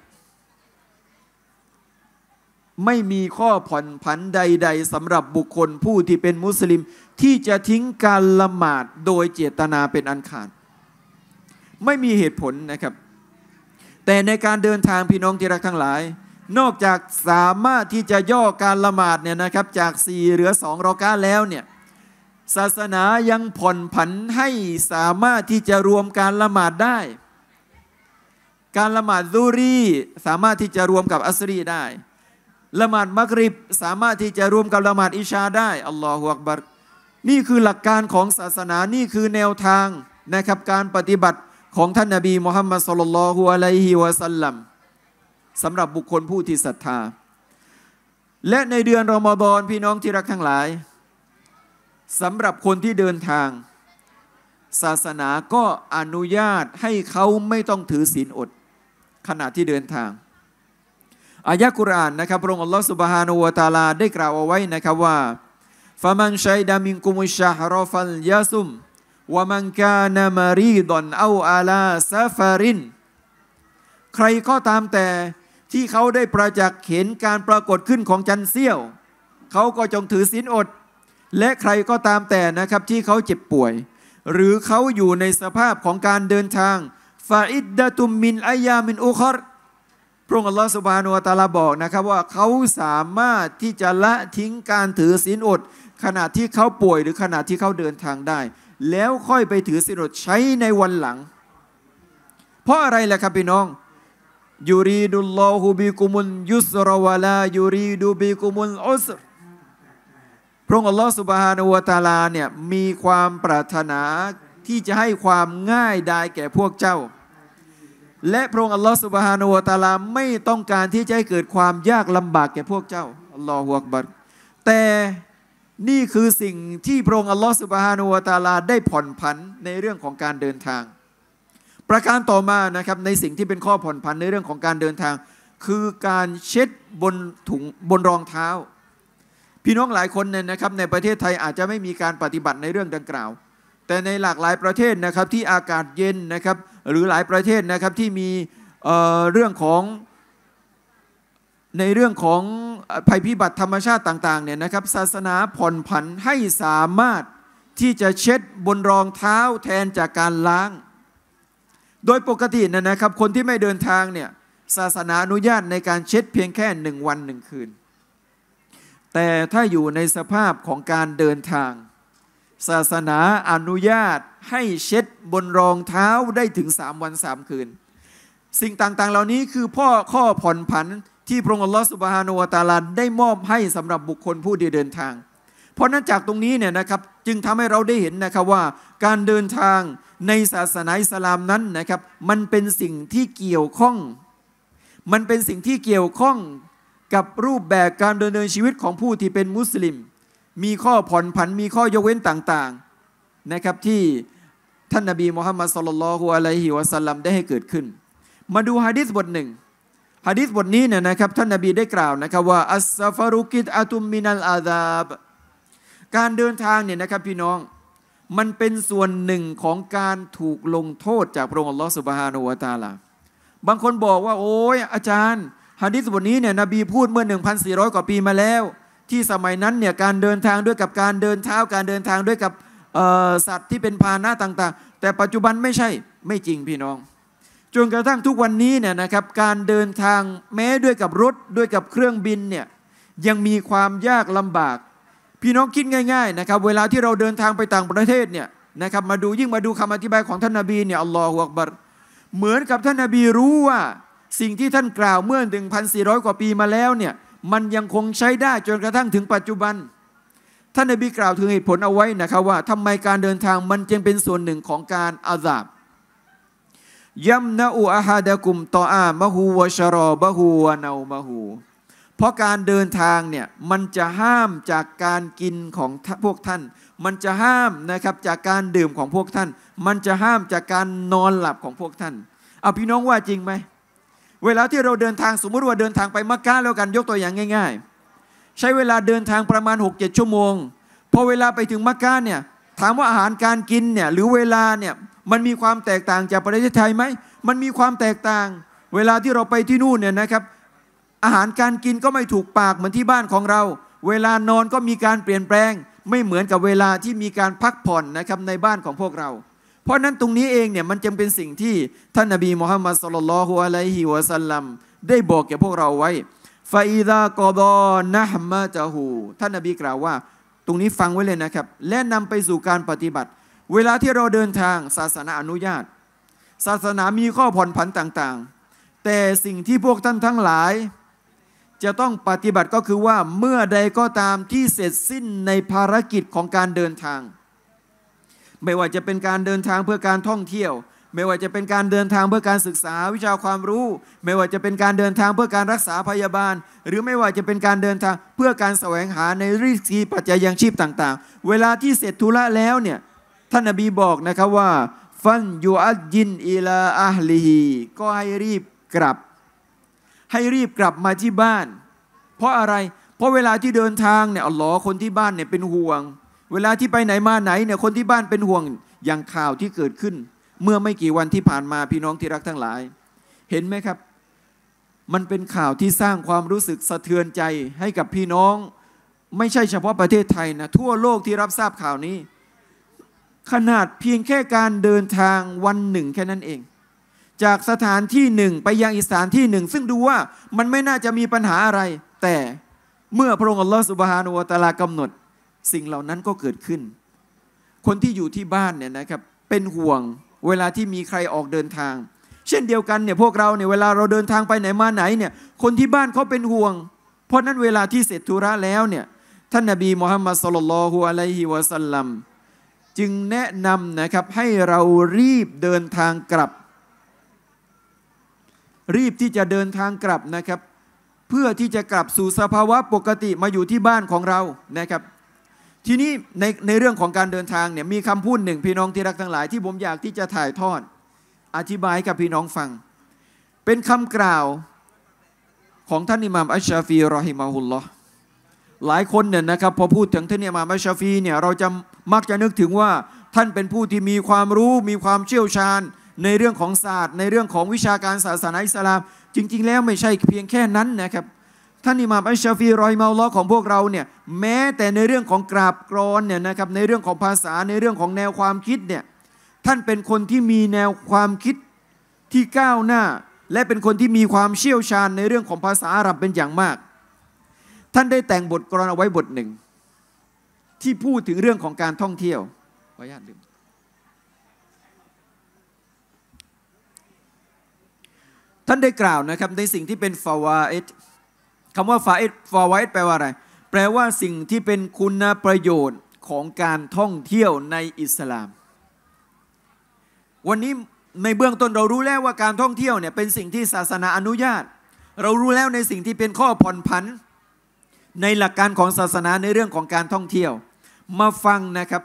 ไม่มีข้อผ่อนผันใด ๆสำหรับบุคคลผู้ที่เป็นมุสลิม ที่จะทิ้งการละหมาดโดยเจตนาเป็นอันขาดไม่มีเหตุผลนะครับ แต่ในการเดินทางพี่น้องที่รักทั้งหลาย นอกจากสามารถที่จะย่อการละหมาดเนี่ยนะครับจากสี่เหลือสองรอกาแล้วเนี่ยศาสนายังผ่อนผันให้สามารถที่จะรวมการละหมาดได้ การละหมาดซูรีสามารถที่จะรวมกับอัสรีได้ละหมาดมักริบสามารถที่จะรวมกับละหมาดอิชาได้ อัลลอฮฺอักบัรนี่คือหลักการของศาสนานี่คือแนวทางนะครับการปฏิบัติของท่านนาบีมุฮัมมัดสุลลัลฮุอะลัยฮิวะสัลลัมสำหรับบุคคลผู้ที่ศรัทธา และในเดือนรอมฎอนพี่น้องที่รักทั้งหลายสำหรับคนที่เดินทาง ศาสนาก็อนุญาตให้เขาไม่ต้องถือศีลอด ขณะที่เดินทางอายะกุรานนะครับพระองค์อัลลอฮฺสุบฮานุวะตาลาได้กล่าวเอาไว้นะครับว่าฟามันชัยดามิงกุมุชาฮรอฟัลยาซุมวะมังกานามารีดอนเอาอาลาซาฟาริน ใครก็ตามแต่ที่เขาได้ประจักษ์เห็นการปรากฏขึ้นของจันเซี่ยวเขาก็จงถือศีลอด และใครก็ตามแต่นะครับที่เขาเจ็บป่วย หรือเขาอยู่ในสภาพของการเดินทางฟาอิดดะตุมมินอายามินอุคอร์พระองค์อัลลอฮฺสุบานุอัตาลาบอกนะครับว่าเขาสามารถที่จะละทิ้งการถือศีลอด ขณะที่เขาป่วยหรือขณะที่เขาเดินทางได้ แล้วค่อยไปถือศีลอดใช้ในวันหลัง เพราะอะไรล่ะครับพี่น้องยูรีดุลลอฮูบิกุมุลยุสรวะลายูรีดูบิกุมุลอุสพระองค์อัลลอฮฺสุบฮานุัตาลาเนี่ยมีความปรารถนาที่จะให้ความง่ายดายแก่พวกเจ้าและพระองค์อัลลอฮฺสุบฮานุวตาลาไม่ต้องการที่จะให้เกิดความยากลำบากแก่พวกเจ้าอัลลอฮฺหักบัดแต่นี่คือสิ่งที่พระองค์อัลลอฮฺสุบฮานุวตาลาได้ผ่อนผันในเรื่องของการเดินทาง ประการต่อมานะครับในสิ่งที่เป็นข้อผ่อนผันในเรื่องของการเดินทาง คือการเช็ดบนถุงบนรองเท้า พี่น้องหลายคนเนี่ยนะครับ ในประเทศไทยอาจจะไม่มีการปฏิบัติในเรื่องดังกล่าว แต่ในหลากหลายประเทศนะครับ ที่อากาศเย็นนะครับหรือหลายประเทศนะครับที่มีเเรื่องของในเรื่องของภัยพิบัติธรรมชาติต่างๆเนี่ยนะครับศาสนาผ่อนผันให้สามารถที่จะเช็ดบนรองเท้าแทนจากการล้าง โดยปกตินะนะครับคนที่ไม่เดินทางเนี่ยศาสนาอนุญาตในการเช็ดเพียงแค่หนึ่งวันหนึ่งคืน แต่ถ้าอยู่ในสภาพของการเดินทางศาสนาอนุญาต ให้เช็ดบนรองเท้าได้ถึงสามวันสามคืน สิ่งต่างๆเหล่านี้คือพ่อข้อผ่อนผันที่พระองค์อัลลอฮฺสุบฮานุวาตาลันได้มอบให้สำหรับบุคคลผู้ที่เดินทาง เพราะนั้นจากตรงนี้เนี่ยนะครับจึงทำให้เราได้เห็นนะครับว่า การเดินทางในศาสนาอิสลามนั้นนะครับ มันเป็นสิ่งที่เกี่ยวข้อง มันเป็นสิ่งที่เกี่ยวข้องกับรูปแบบการดำเนินชีวิตของผู้ที่เป็นมุสลิมมีข้อผ่อนผันมีข้อยกเว้นต่าง ๆนะครับ ที่ท่านนบีมุฮัมมัดสุลลัลฮุอะลัยฮิวะสัลลัมได้ให้เกิดขึ้น มาดูฮะดิษบทหนึ่งฮะดิษบทนี้เนี่ยนะครับท่านนบีได้กล่าวนะครับว่า อัสซาฟารุกิตอาตุมมินัลอาดาบ การเดินทางเนี่ยนะครับ พี่น้องมันเป็นส่วนหนึ่งของการถูกลงโทษจากพระองค์อัลลอฮฺสุบฮานุวะตาลา บางคนบอกว่าโอ้ยอาจารย์ฮะดิษบทนี้เนี่ยนบีพูดเมื่อ 1,400 กว่าปีมาแล้วที่สมัยนั้นเนี่ยการเดินทางด้วยกับการเดินเท้าการเดินทางด้วยกับสัตว์ที่เป็นพาหนะต่างๆ แต่ปัจจุบันไม่ใช่ไม่จริงพี่น้องจนกระทั่งทุกวันนี้เนี่ยนะครับการเดินทางแม้ด้วยกับรถด้วยกับเครื่องบินเนี่ยยังมีความยากลำบาก พี่น้องคิดง่ายๆนะครับเวลาที่เราเดินทางไปต่างประเทศเนี่ยนะครับมาดูยิ่งมาดูคำอธิบายของท่านนาบีเนี่ยอัลลอฮฺอักบัรเหมือนกับท่านนาบีรู้ว่าสิ่งที่ท่านกล่าวเมื่อ1,400 กว่าปีมาแล้วเนี่ยมันยังคงใช้ได้จนกระทั่งถึงปัจจุบัน ท่านนบีกล่าวถึงเหตุผลเอาไว้นะครับว่าทำไมการเดินทางมันจึงเป็นส่วนหนึ่งของการอาซาบยัมนาอูอาฮาดะกุมตออามะฮูวะชรอบะฮูวะนาวมะฮูเพราะการเดินทางเนี่ยมันจะห้ามจากการกินของพวกท่าน มันจะห้ามนะครับจากการดื่มของพวกท่าน มันจะห้ามจากการนอนหลับของพวกท่านเอาพี่น้องว่าจริงไหมเวลาที่เราเดินทางสมมติว่าเดินทางไปมักกะแล้วกันยกตัวอย่างง่าย ๆ ใช้เวลาเดินทางประมาณ 6-7 ชั่วโมงพอเวลาไปถึงมักกะเนี่ยถามว่าอาหารการกินเนี่ยหรือเวลาเนี่ยมันมีความแตกต่างจากประเทศไทยไหม มันมีความแตกต่างเวลาที่เราไปที่นู่นเนี่ยนะครับ อาหารการกินก็ไม่ถูกปากเหมือนที่บ้านของเรา เวลานอนก็มีการเปลี่ยนแปลง ไม่เหมือนกับเวลาที่มีการพักผ่อนนะครับในบ้านของพวกเราเพราะนั้นตรงนี้เองเนี่ยมันจึงเป็นสิ่งที่ท่านนบีมุฮัมมัดสุลลัลฮุอะลัยฮิวะสัลลัมได้บอกแก่พวกเราไว้ฟาอิดากอดอนะฮมะจะหูท่านนบีกล่าวว่าตรงนี้ฟังไว้เลยนะครับ และนำไปสู่การปฏิบัติ เวลาที่เราเดินทางศาสนาอนุญาต ศาสนามีข้อผ่อนผันต่างๆ แต่สิ่งที่พวกท่านทั้งหลาย จะต้องปฏิบัติก็คือว่าเมื่อใดก็ตามที่เสร็จสิ้นในภารกิจของการเดินทางไม่ว่าจะเป็นการเดินทางเพื่อการท่องเที่ยว ไม่ว่าจะเป็นการเดินทางเพื่อการศึกษาวิชาความรู้ ไม่ว่าจะเป็นการเดินทางเพื่อการรักษาพยาบาล หรือไม่ว่าจะเป็นการเดินทางเพื่อการแสวงหาในรีสีปัจจัยยังชีพต่าง ๆ เวลาที่เสร็จธุระแล้วเนี่ยท่านนบีบอกนะครับว่า ฟันยูอัดยินอีลาอัลลีฮีก็ให้รีบกลับ ให้รีบกลับมาที่บ้าน เพราะอะไรเพราะเวลาที่เดินทางเนี่ยอัลลอฮ์คนที่บ้านเนี่ยเป็นห่วงเวลาที่ไปไหนมาไหนเนี่ยคนที่บ้านเป็นห่วงอย่างข่าวที่เกิดขึ้น เมื่อไม่กี่วันที่ผ่านมาพี่น้องที่รักทั้งหลาย เห็นไหมครับ มันเป็นข่าวที่สร้างความรู้สึกสะเทือนใจให้กับพี่น้อง ไม่ใช่เฉพาะประเทศไทยนะ ทั่วโลกที่รับทราบข่าวนี้ ขนาดเพียงแค่การเดินทางวันหนึ่ง แค่นั้นเอง จากสถานที่หนึ่งไปยังอีกสถานที่หนึ่งซึ่งดูว่ามันไม่น่าจะมีปัญหาอะไร แต่เมื่อพระองค์อัลลอฮฺสุบฮานุวะตาลากำหนดสิ่งเหล่านั้นก็เกิดขึ้น คนที่อยู่ที่บ้านเนี่ยนะครับเป็นห่วงเวลาที่มีใครออกเดินทาง เช่นเดียวกันเนี่ย พวกเราเนี่ยเวลาเราเดินทางไปไหนมาไหนเนี่ยคนที่บ้านเขาเป็นห่วง เพราะนั้นเวลาที่เสร็จธุระแล้วเนี่ย ท่านนบีมุฮัมมัดสลลัลฮุอะลัยฮิวะสัลลัมจึงแนะนำนะครับให้เรารีบเดินทางกลับ รีบที่จะเดินทางกลับนะครับ เพื่อที่จะกลับสู่สภาวะปกติมาอยู่ที่บ้านของเรานะครับทีนี้ในในเรื่องของการเดินทางเนี่ยมีคำพูดหนึ่ง พี่น้องที่รักทั้งหลาย ที่ผมอยากที่จะถ่ายทอดอธิบายกับพี่น้องฟัง เป็นคำกล่าวของท่านอิหม่ามอัชชาฟีรอฮิมาฮุลลอฮ์หลายคนเนี่ยนะครับพอพูดถึงท่านอิหม่ามอัชชาฟีเนี่ยเราจะมักจะนึกถึงว่าท่านเป็นผู้ที่มีความรู้ มีความเชี่ยวชาญ ในเรื่องของศาสตร์ในเรื่องของวิชาการศาสนาอิสลาม จริงๆแล้วไม่ใช่เพียงแค่นั้นนะครับท่านอิหม่ามอัชชาฟีรอยมาลอของพวกเราเนี่ยแม้แต่ในเรื่องของกราบกรอนเนี่ยนะครับในเรื่องของภาษาในเรื่องของแนวความคิดเนี่ยท่านเป็นคนที่มีแนวความคิดที่ก้าวหน้าและเป็นคนที่มีความเชี่ยวชาญในเรื่องของภาษาอาหรับเป็นอย่างมาก ท่านได้แต่งบทกรอนเอาไว้บทหนึ่ง ที่พูดถึงเรื่องของการท่องเที่ยวขออนุญาตดื่มท่านได้กล่าวนะครับในสิ่งที่เป็นฟาวาอิดคำว่าฟาอิดฟาไวแปลว่าอะไร แปลว่าสิ่งที่เป็นคุณประโยชน์ของการท่องเที่ยวในอิสลาม วันนี้ในเบื้องต้นเรารู้แล้วว่าการท่องเที่ยวเนี่ยเป็นสิ่งที่ศาสนาอนุญาต เรารู้แล้วในสิ่งที่เป็นข้อผ่อนผันในหลักการของศาสนาในเรื่องของการท่องเที่ยว มาฟังนะครับ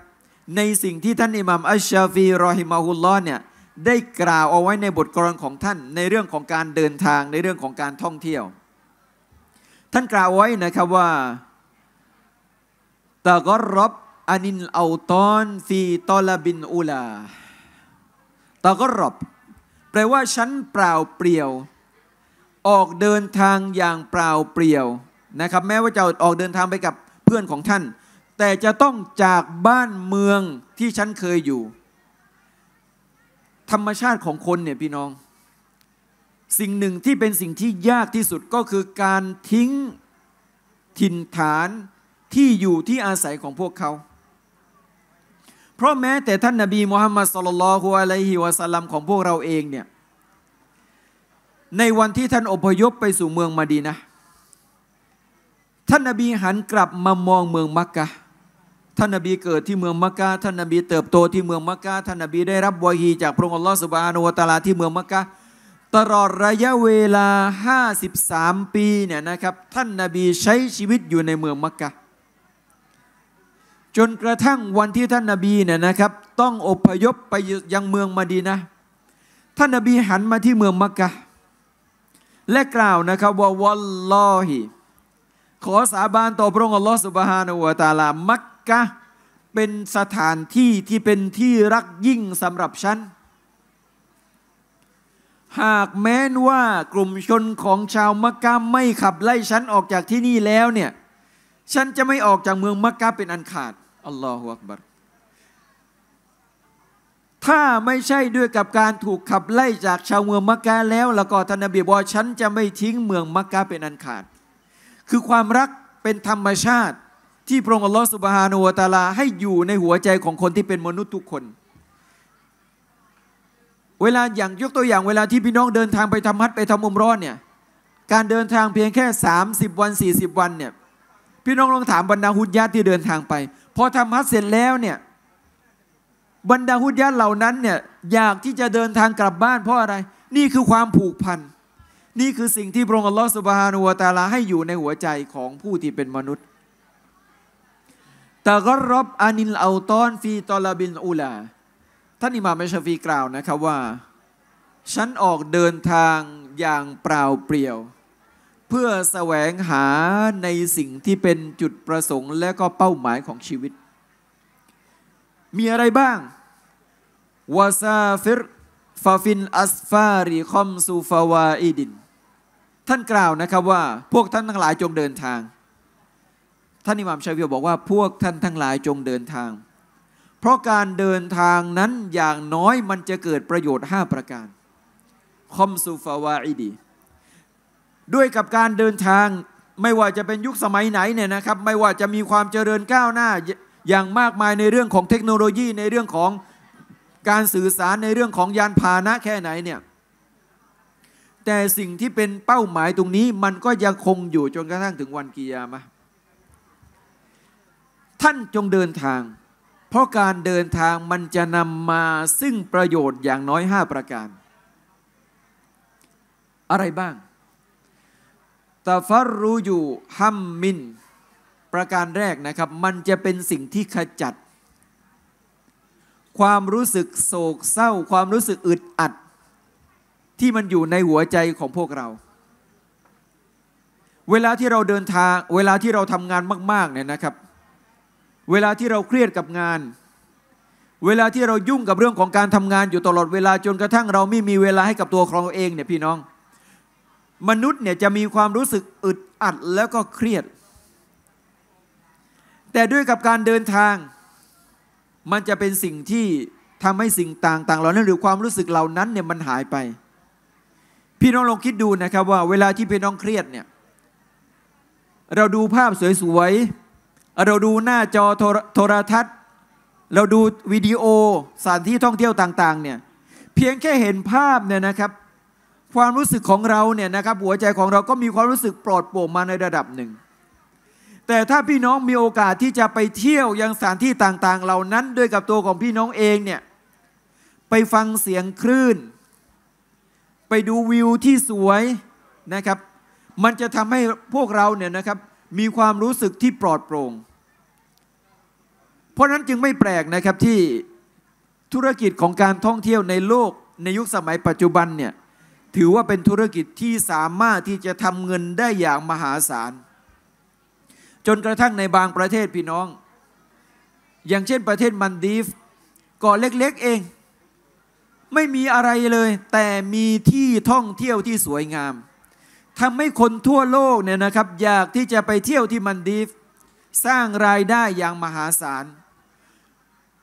ในสิ่งที่ท่านอิหม่ามอัชชาฟีรอฮิมาฮุลลอเนี่ยได้กล่าวเอาไว้ในบทกลอนของท่านในเรื่องของการเดินทาง ในเรื่องของการท่องเที่ยวท่านกล่าวไว้นะครับว่า ตะกรบอานินเอาตอนฟีตอลบินอูลา ตะกรบ แปลว่าฉันเปล่าเปลี่ยว ออกเดินทางอย่างเปล่าเปลี่ยวนะครับแม้ว่าจะออกเดินทางไปกับเพื่อนของท่าน แต่จะต้องจากบ้านเมืองที่ฉันเคยอยู่ ธรรมชาติของคนเนี่ยพี่น้องสิ่งหนึ่งที่เป็นสิ่งที่ยากที่สุดก็คือการทิ้งถิ่นฐานที่อยู่ที่อาศัยของพวกเขา เพราะแม้แต่ท่านนาบีมุฮัมมัดสุลลัลฮุอะลัยฮิวะสัลลัมของพวกเราเองเนี่ย ในวันที่ท่านอพยพไปสู่เมืองมาดีนะท่านนาบีหันกลับมามองเมืองมักกะ ท่านนาบีเกิดที่เมืองมักกะท่านนาบีเติบโตที่เมืองมักกะท่านนาบีได้รับวาฮีจากพระองค์อัลลอฮฺสุบานุวตาลาที่เมืองมักกะตลอดระยะเวลา53 ปีเนี่ยนะครับ ท่านนาบีใช้ชีวิตอยู่ในเมืองมักกะจนกระทั่งวันที่ท่านนาบีเนี่ยนะครับ ต้องอพยพไปยังเมืองมาดีนะท่านนาบีหันมาที่เมืองมักกะและกล่าวนะครับ ว่าวัลลอฮิขอสาบานต่อพระองค์อัลลอฮฺสุบฮานาวะตาลามักกะเป็นสถานที่ที่เป็นที่รักยิ่งสำหรับฉันหากแม้นว่ากลุ่มชนของชาวมักกะไม่ขับไล่ฉันออกจากที่นี่แล้วเนี่ยฉันจะไม่ออกจากเมืองมักกะเป็นอันขาดอัลลอฮฺอักบัรถ้าไม่ใช่ด้วยกับการถูกขับไล่จากชาวเมืองมักกะแล้วแล้วก็ท่านนบีบอกฉันจะไม่ทิ้งเมืองมักกะเป็นอันขาด คือความรักเป็นธรรมชาติ ที่พระองค์อัลลอฮฺสุบฮานูวะตาลาให้อยู่ในหัวใจของคนที่เป็นมนุษย์ทุกคนเวลาอย่างยกตัวอย่างเวลาที่พี่น้องเดินทางไปทำฮัทไปทำอมร้อนเนี่ยการเดินทางเพียงแค่ 30 วัน 40 วันเนี่ยพี่น้องลองถามบรรดาฮุดยาที่เดินทางไปพอทำฮัทเสร็จแล้วเนี่ยบรรดาฮุดยาเหล่านั้นเนี่ยอยากที่จะเดินทางกลับบ้านเพราะอะไร นี่คือความผูกพัน นี่คือสิ่งที่พระองค์อัลลอฮฺสุบฮานุวาตาลา ให้อยู่ในหัวใจของผู้ที่เป็นมนุษย์ ตะกรรบอานินเอาตอนฟีตอลาบินอูลาท่านอิมามเบชฟีกล่าวนะครับว่า ฉันออกเดินทางอย่างเปล่าเปลี่ยว เพื่อแสวงหาในสิ่งที่เป็นจุดประสงค์ และก็เป้าหมายของชีวิต มีอะไรบ้างวาซาฟิรฟาฟินอัสฟาริคอมซูฟาวาอิดิน ท่านกล่าวนะครับว่าพวกท่านทั้งหลายจงเดินทาง ท่านอิมามชาวิวบอกว่าพวกท่านทั้งหลายจงเดินทางเพราะการเดินทางนั้นอย่างน้อยมันจะเกิดประโยชน์ 5 ประการ คอมซูฟาวาอิดีด้วยกับการเดินทางไม่ว่าจะเป็นยุคสมัยไหนเนี่ยนะครับ ไม่ว่าจะมีความเจริญก้าวหน้าอย่างมากมายในเรื่องของเทคโนโลยีในเรื่องของการสื่อสารในเรื่องของยานพาหนะแค่ไหนเนี่ยแต่สิ่งที่เป็นเป้าหมายตรงนี้มันก็ยังคงอยู่จนกระทั่งถึงวันกิยามะท่านจงเดินทางเพราะการเดินทางมันจะนำมาซึ่งประโยชน์อย่างน้อย 5 ประการ อะไรบ้างตาฟัรรูอยู่ฮัมมิน ประการแรกนะครับ มันจะเป็นสิ่งที่ขจัด ความรู้สึกโศกเศร้า ความรู้สึกอึดอัด ที่มันอยู่ในหัวใจของพวกเรา เวลาที่เราเดินทางเวลาที่เราทำงานมากๆเนี่ยนะครับเวลาที่เราเครียดกับงาน เวลาที่เรายุ่งกับเรื่องของการทำงานอยู่ตลอดเวลาจนกระทั่งเราไม่มีเวลาให้กับตัวของเราเองเนี่ยพี่น้อง มนุษย์เนี่ยจะมีความรู้สึกอึดอัดแล้วก็เครียด แต่ด้วยกับการเดินทาง มันจะเป็นสิ่งที่ทำให้สิ่งต่างๆเหล่านั้นหรือความรู้สึกเหล่านั้นเนี่ยมันหายไป พี่น้องลองคิดดูนะครับว่า เวลาที่พี่น้องเครียดเนี่ยเราดูภาพสวยเราดูหน้าจอโทรทัศน์ เราดูวิดีโอสถานที่ท่องเที่ยวต่างๆ เนี่ยเพียงแค่เห็นภาพเนี่ยนะครับ ความรู้สึกของเราเนี่ยนะครับ หัวใจของเราก็มีความรู้สึกปลอดโปร่งมาในระดับหนึ่ง แต่ถ้าพี่น้องมีโอกาสที่จะไปเที่ยวยังสถานที่ต่างๆ เหล่านั้นด้วยกับตัวของพี่น้องเองเนี่ยไปฟังเสียงคลื่น ไปดูวิวที่สวยนะครับ มันจะทำให้พวกเราเนี่ยนะครับมีความรู้สึกที่ปลอดโปร่งเพราะนั้นจึงไม่แปลกนะครับที่ธุรกิจของการท่องเที่ยวในโลกในยุคสมัยปัจจุบันเนี่ยถือว่าเป็นธุรกิจที่สามารถที่จะทำเงินได้อย่างมหาศาล จนกระทั่งในบางประเทศ พี่น้อง อย่างเช่นประเทศมันดีฟเกาะเล็กๆเอง ไม่มีอะไรเลย แต่มีที่ท่องเที่ยวที่สวยงามทำให้คนทั่วโลกเนี่ยนะครับอยากที่จะไปเที่ยวที่มันดีฟสร้างรายได้อย่างมหาศาล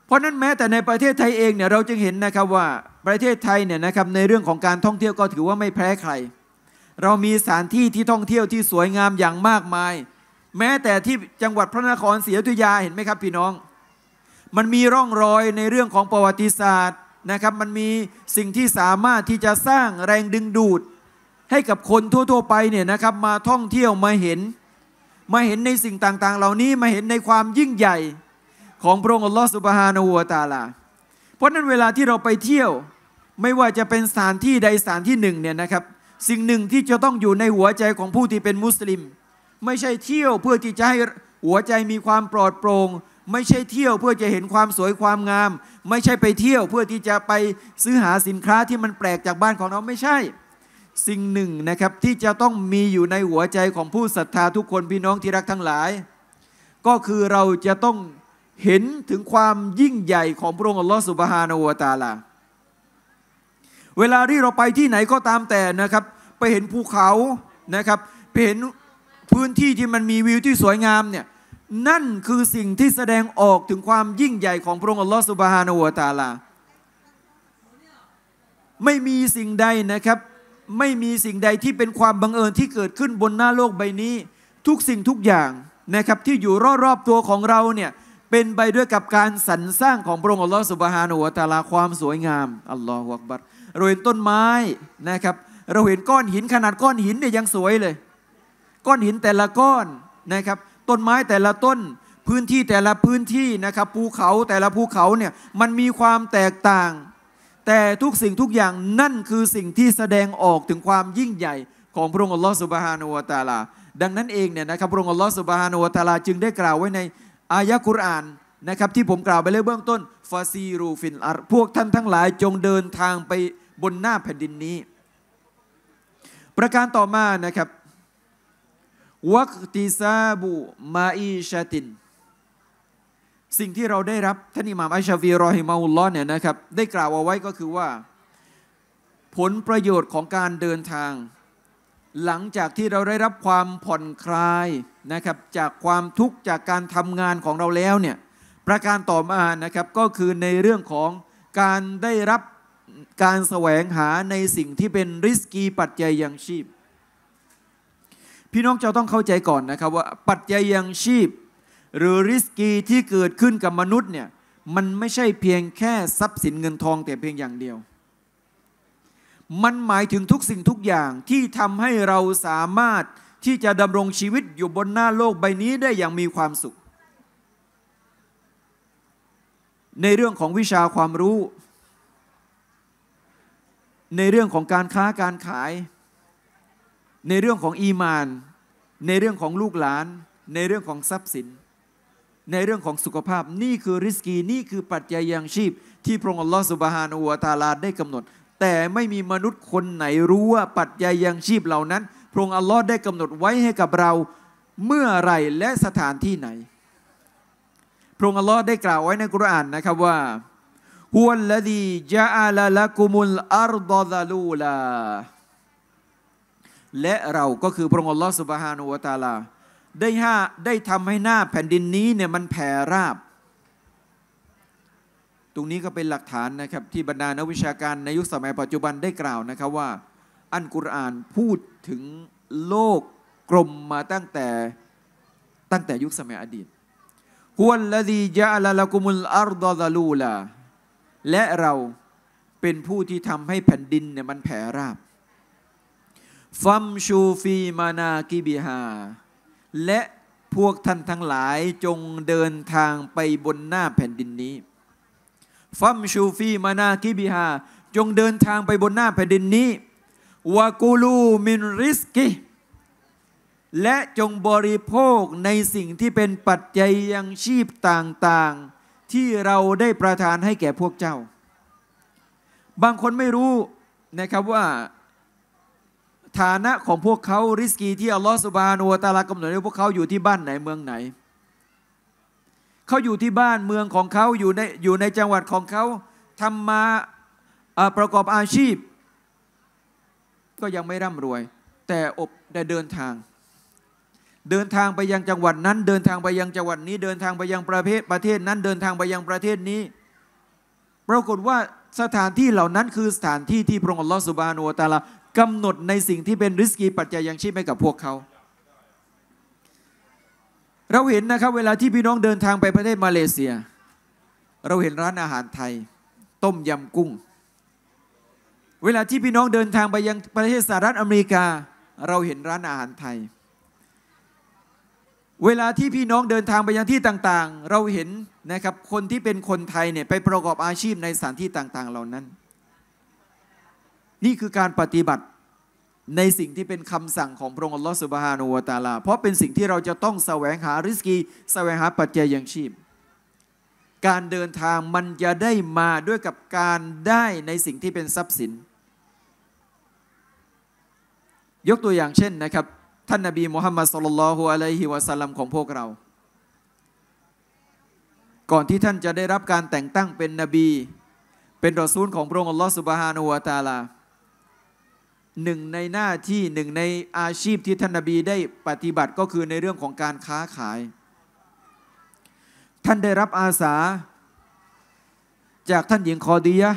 เพราะนั้นแม้แต่ในประเทศไทยเองเนี่ยเราจึงเห็นนะครับว่าประเทศไทยเนี่ยนะครับในเรื่องของการท่องเที่ยวก็ถือว่าไม่แพ้ใคร เรามีสถานที่ที่ท่องเที่ยวที่สวยงามอย่างมากมาย แม้แต่ที่จังหวัดพระนครศรีอยุธยาเห็นไหมครับ พี่น้อง มันมีร่องรอยในเรื่องของประวัติศาสตร์นะครับมันมีสิ่งที่สามารถที่จะสร้างแรงดึงดูดให้กับคนทั่ว ๆไปเนี่ยนะครับมาท่องเที่ยวมาเห็น มาเห็นในสิ่งต่างๆ เหล่านี้มาเห็นในความยิ่งใหญ่ ของพระองค์อัลลอฮฺสุบฮานาอูตาลาเพราะนั้นเวลาที่เราไปเที่ยวไม่ว่าจะเป็นสถานที่ใดสถานที่หนึ่งเนี่ยนะครับ สิ่งหนึ่งที่จะต้องอยู่ในหัวใจของผู้ที่เป็นมุสลิม ไม่ใช่เที่ยวเพื่อที่จะให้หัวใจมีความปลอดโปร่งไม่ใช่เที่ยวเพื่อจะเห็นความสวยความงาม ไม่ใช่ไปเที่ยวเพื่อที่จะไปซื้อหาสินค้าที่มันแปลกจากบ้านของเราไม่ใช่สิ่งหนึ่งนะครับที่จะต้องมีอยู่ในหัวใจของผู้ศรัทธาทุกคนพี่น้องที่รักทั้งหลาย ก็คือเราจะต้องเห็นถึงความยิ่งใหญ่ของพระองค์อัลลอฮฺสุบฮานาูตาลา เวลาที่เราไปที่ไหนก็ตามแต่นะครับ ไปเห็นภูเขานะครับไปเห็นพื้นที่ที่มันมีวิวที่สวยงามเนี่ย นั่นคือสิ่งที่แสดงออกถึงความยิ่งใหญ่ของพระองค์อัลลอฮฺสุบฮานาูตาลา ไม่มีสิ่งใดนะครับไม่มีสิ่งใดที่เป็นความบังเอิญที่เกิดขึ้นบนหน้าโลกใบนี้ ทุกสิ่งทุกอย่างนะครับ ที่อยู่รอบๆตัวของเราเนี่ยเป็นไปด้วยกับการสรรสร้างของพระองค์อัลลอฮฺสุบฮานุวะตาลาความสวยงามอัลลอฮฺวักบัดเราเห็นต้นไม้นะครับ เราเห็นก้อนหินขนาดก้อนหินเนี่ยยังสวยเลย ก้อนหินแต่ละก้อนนะครับ ต้นไม้แต่ละต้น พื้นที่แต่ละพื้นที่นะครับ ภูเขาแต่ละภูเขาเนี่ยมันมีความแตกต่างแต่ทุกสิ่งทุกอย่างนั่นคือสิ่งที่แสดงออกถึงความยิ่งใหญ่ของพระองค์อัลลอฮฺสุบฮานุวะตาลาดังนั้นเองเนี่ยนะครับ พระองค์อัลลอฮฺสุบฮานุวะตาลาจึงได้กล่าวไว้ในอายะคุรอานนะครับที่ผมกล่าวไปเลยเบื้องต้น ฟาซีรูฟินอารพวกท่านทั้งหลายจงเดินทางไปบนหน้าแผ่นดินนี้ ประการต่อมานะครับ วัคติซาบูมาอีชาตินสิ่งที่เราได้รับท่านอิหม่ามอัชชาฟีรอฮิมาอุลลอฮ์เนี่ยนะครับได้กล่าวเอาไว้ก็คือว่า ผลประโยชน์ของการเดินทาง หลังจากที่เราได้รับความผ่อนคลายนะครับจากความทุกข์จากการทำงานของเราแล้วเนี่ยประการต่อมานะครับ ก็คือในเรื่องของการได้รับการแสวงหาในสิ่งที่เป็นริสกีปัจจัยยังชีพ พี่น้องจะต้องเข้าใจก่อนนะครับว่าปัจจัยยังชีพหรือริสกีที่เกิดขึ้นกับมนุษย์เนี่ยมันไม่ใช่เพียงแค่ทรัพย์สินเงินทองแต่เพียงอย่างเดียว มันหมายถึงทุกสิ่งทุกอย่างที่ทำให้เราสามารถที่จะดำรงชีวิตอยู่บนหน้าโลกใบนี้ได้อย่างมีความสุข ในเรื่องของวิชาความรู้ ในเรื่องของการค้าการขาย ในเรื่องของอีมาน ในเรื่องของลูกหลาน ในเรื่องของทรัพย์สินในเรื่องของสุขภาพนี่คือริสกีนี่คือ ปัจจัยยังชีพ ที่พระองค์อัลลอฮฺสุบฮานูวตาลาได้กำหนด แต่ไม่มีมนุษย์คนไหน รู้ว่าปัจจัยยังชีพเหล่านั้น พระองค์อัลลอฮฺได้กำหนดไว้ให้กับเราเมื่อไรและสถานที่ไหน พระองค์อัลลอฮฺได้กล่าวไว้ในกุรอานนะครับว่าฮุลลดีจะอาลาละกุมุลอารดซาลูลาและเราก็คือพระองค์อัลลอฮฺสุบฮานูวตาลาได้ห้า ได้ทำให้หน้าแผ่นดินนี้เนี่ยมันแผ่ราบ ตรงนี้ก็เป็นหลักฐานนะครับ ที่บรรดานักวิชาการในยุคสมัยปัจจุบันได้กล่าวนะครับว่า อันกุรอานพูดถึงโลกกลมมาตั้งแต่ตั้งแต่ยุคสมัยอดีตฮุวนละดียะละละกุมุลอารดอลาลูลาและเราเป็นผู้ที่ทำให้แผ่นดินเนี่ยมันแผ่ราบ ฟัมชูฟีมานากิบิฮาและพวกท่านทั้งหลายจงเดินทางไปบนหน้าแผ่นดินนี้ฟัมชูฟีมานาคิบิฮาจงเดินทางไปบนหน้าแผ่นดินนี้วากูลูมินริสกิและจงบริโภคในสิ่งที่เป็นปัจจัยยังชีพต่างๆ ที่เราได้ประทานให้แก่พวกเจ้า บางคนไม่รู้นะครับว่าฐานะของพวกเขา ริสกี ที่อัลลอฮฺสุบานอัวตาลากำหนดให้พวกเขาอยู่ที่บ้านไหนเมืองไหน เขาอยู่ที่บ้านเมืองของเขาอยู่ในอยู่ในจังหวัดของเขาทำมาประกอบอาชีพ ก็ยังไม่ร่ำรวย แต่อบได้เดินทาง เดินทางไปยังจังหวัดนั้น เดินทางไปยังจังหวัดนี้เดินทางไปยังประเทศประเทศนั้น เดินทางไปยังประเทศนี้ปรากฏว่าสถานที่เหล่านั้นคือสถานที่ที่พระองค์ลอสุบานูตาลากำหนดในสิ่งที่เป็นริสกีปัจจัยยังชีพให้กับพวกเขา เราเห็นนะครับ เวลาที่พี่น้องเดินทางไปประเทศมาเลเซีย เราเห็นร้านอาหารไทย ต้มยำกุ้ง เวลาที่พี่น้องเดินทางไปยังประเทศสหรัฐอเมริกา เราเห็นร้านอาหารไทยเวลาที่พี่น้องเดินทางไปยังที่ต่างๆ เราเห็นนะครับ คนที่เป็นคนไทยเนี่ยไปประกอบอาชีพในสถานที่ต่าง ๆ เหล่านั้น นี่คือการปฏิบัติในสิ่งที่เป็นคำสั่งของพระองค์อัลลอฮฺสุบฮานูวาตาลาเพราะเป็นสิ่งที่เราจะต้องแสวงหาริสกี แสวงหาปัจจัยยังชีพ การเดินทางมันจะได้มาด้วยกับการได้ในสิ่งที่เป็นทรัพย์สิน ยกตัวอย่างเช่นนะครับท่านนบีมุฮัมมัดสุลลัลฮุอะลัยฮิวะสัลลัมของพวกเรา ก่อนที่ท่านจะได้รับการแต่งตั้งเป็นนบี เป็นรอซูลของพระองค์อัลลอฮฺสุบฮานุวาตาลาหนึ่งในหน้าที่หนึ่งในอาชีพที่ท่านนบีได้ปฏิบัติก็คือในเรื่องของการค้าขาย ท่านได้รับอาสา จากท่านหญิงคอดียะ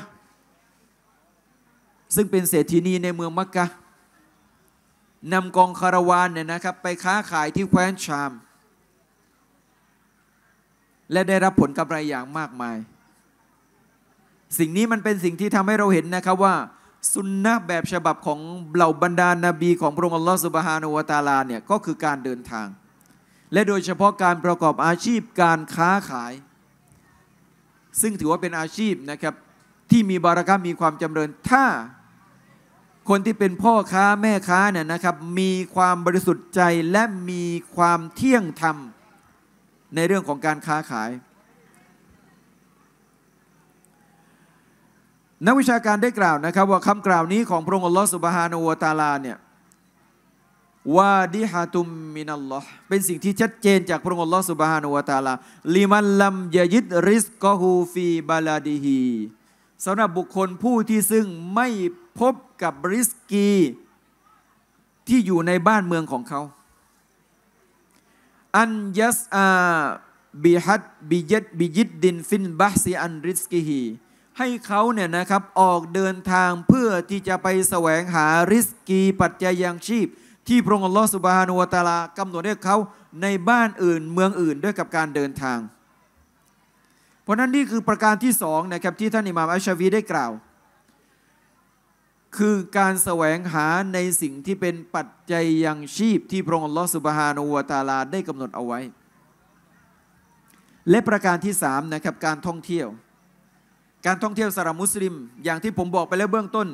ซึ่งเป็นเศรษฐีนีในเมืองมักกะนำกองคาราวานเนี่ยนะครับไปค้าขายที่แคว้นชาม และได้รับผลกำไรอย่างมากมาย สิ่งนี้มันเป็นสิ่งที่ทำให้เราเห็นนะครับว่า สุนนะแบบฉบับของเหล่าบรรดานาบีของพระองค์อัลลอฮฺสุบฮานุวตาลาเนี่ยก็คือการเดินทาง และโดยเฉพาะการประกอบอาชีพการค้าขาย ซึ่งถือว่าเป็นอาชีพนะครับที่มีบารักะมีความจำเริญถ้าคนที่เป็นพ่อค้าแม่ค้าเนี่ยนะครับมีความบริสุทธิ์ใจและมีความเที่ยงธรรมในเรื่องของการค้าขาย นักวิชาการได้กล่าวนะครับว่าคำกล่าวนี้ของพระองค์อัลลอฮฺสุบฮานาอูตาลาเนี่ยวาดิฮะตุมมินัลลอฮ์เป็นสิ่งที่ชัดเจนจากพระองค์อัลลอฮฺสุบฮานุวาตาลาลิมันลัมยยิดริสกอฮูฟีบาลาดีฮีสำหรับบุคคลผู้ที่ซึ่งไม่พบกับบริสกีที่อยู่ในบ้านเมืองของเขาอันยัสอาบิฮัดบิยัดบิยิดดินฟินบาซีอันริสกีฮีให้เขาเนี่ยนะครับออกเดินทางเพื่อที่จะไปแสวงหาริสกีปัจจัยยังชีพ ที่พระองค์ลอสุบฮานุวตาลากำหนดให้เขาในบ้านอื่นเมืองอื่นด้วยกับการเดินทาง เพราะนั้นนี่คือประการที่สองนะครับที่ท่านอิหม่ามอัชชวีได้กล่าวคือการแสวงหาในสิ่งที่เป็นปัจจัยยังชีพที่พระองค์ลอสุบฮานูวตาลาได้กำหนดเอาไว้ และประการที่สามนะครับการท่องเที่ยว การท่องเที่ยวสารมุสลิม อย่างที่ผมบอกไปแล้วเบื้องต้น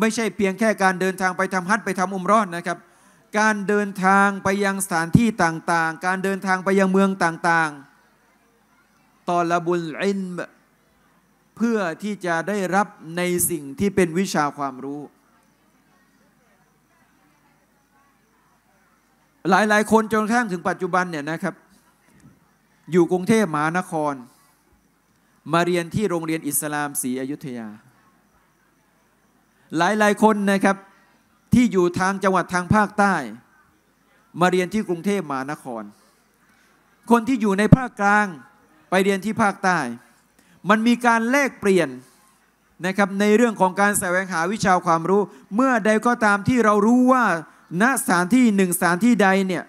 ไม่ใช่เพียงแค่การเดินทางไปทำฮัตไปทำอุมรอดนะครับ การเดินทางไปยังสถานที่ต่างๆ การเดินทางไปยังเมืองต่างๆ ตอลบุลอินเพื่อที่จะได้รับในสิ่งที่เป็นวิชาความรู้ หลายๆคนจนกระทั่งถึงปัจจุบันเนี่ยนะครับ อยู่กรุงเทพมหานคร มาเรียนที่โรงเรียนอิสลามศรีอยุธยา หลายหลายคนนะครับที่อยู่ทางจังหวัดทางภาคใต้ มาเรียนที่กรุงเทพมหานคร คนที่อยู่ในภาคกลาง ไปเรียนที่ภาคใต้มันมีการแลกเปลี่ยนนะครับในเรื่องของการแสวงหาวิชาความรู้ เมื่อใดก็ตามที่เรารู้ว่าณสถานที่หนึ่งสถานที่ใดเนี่ย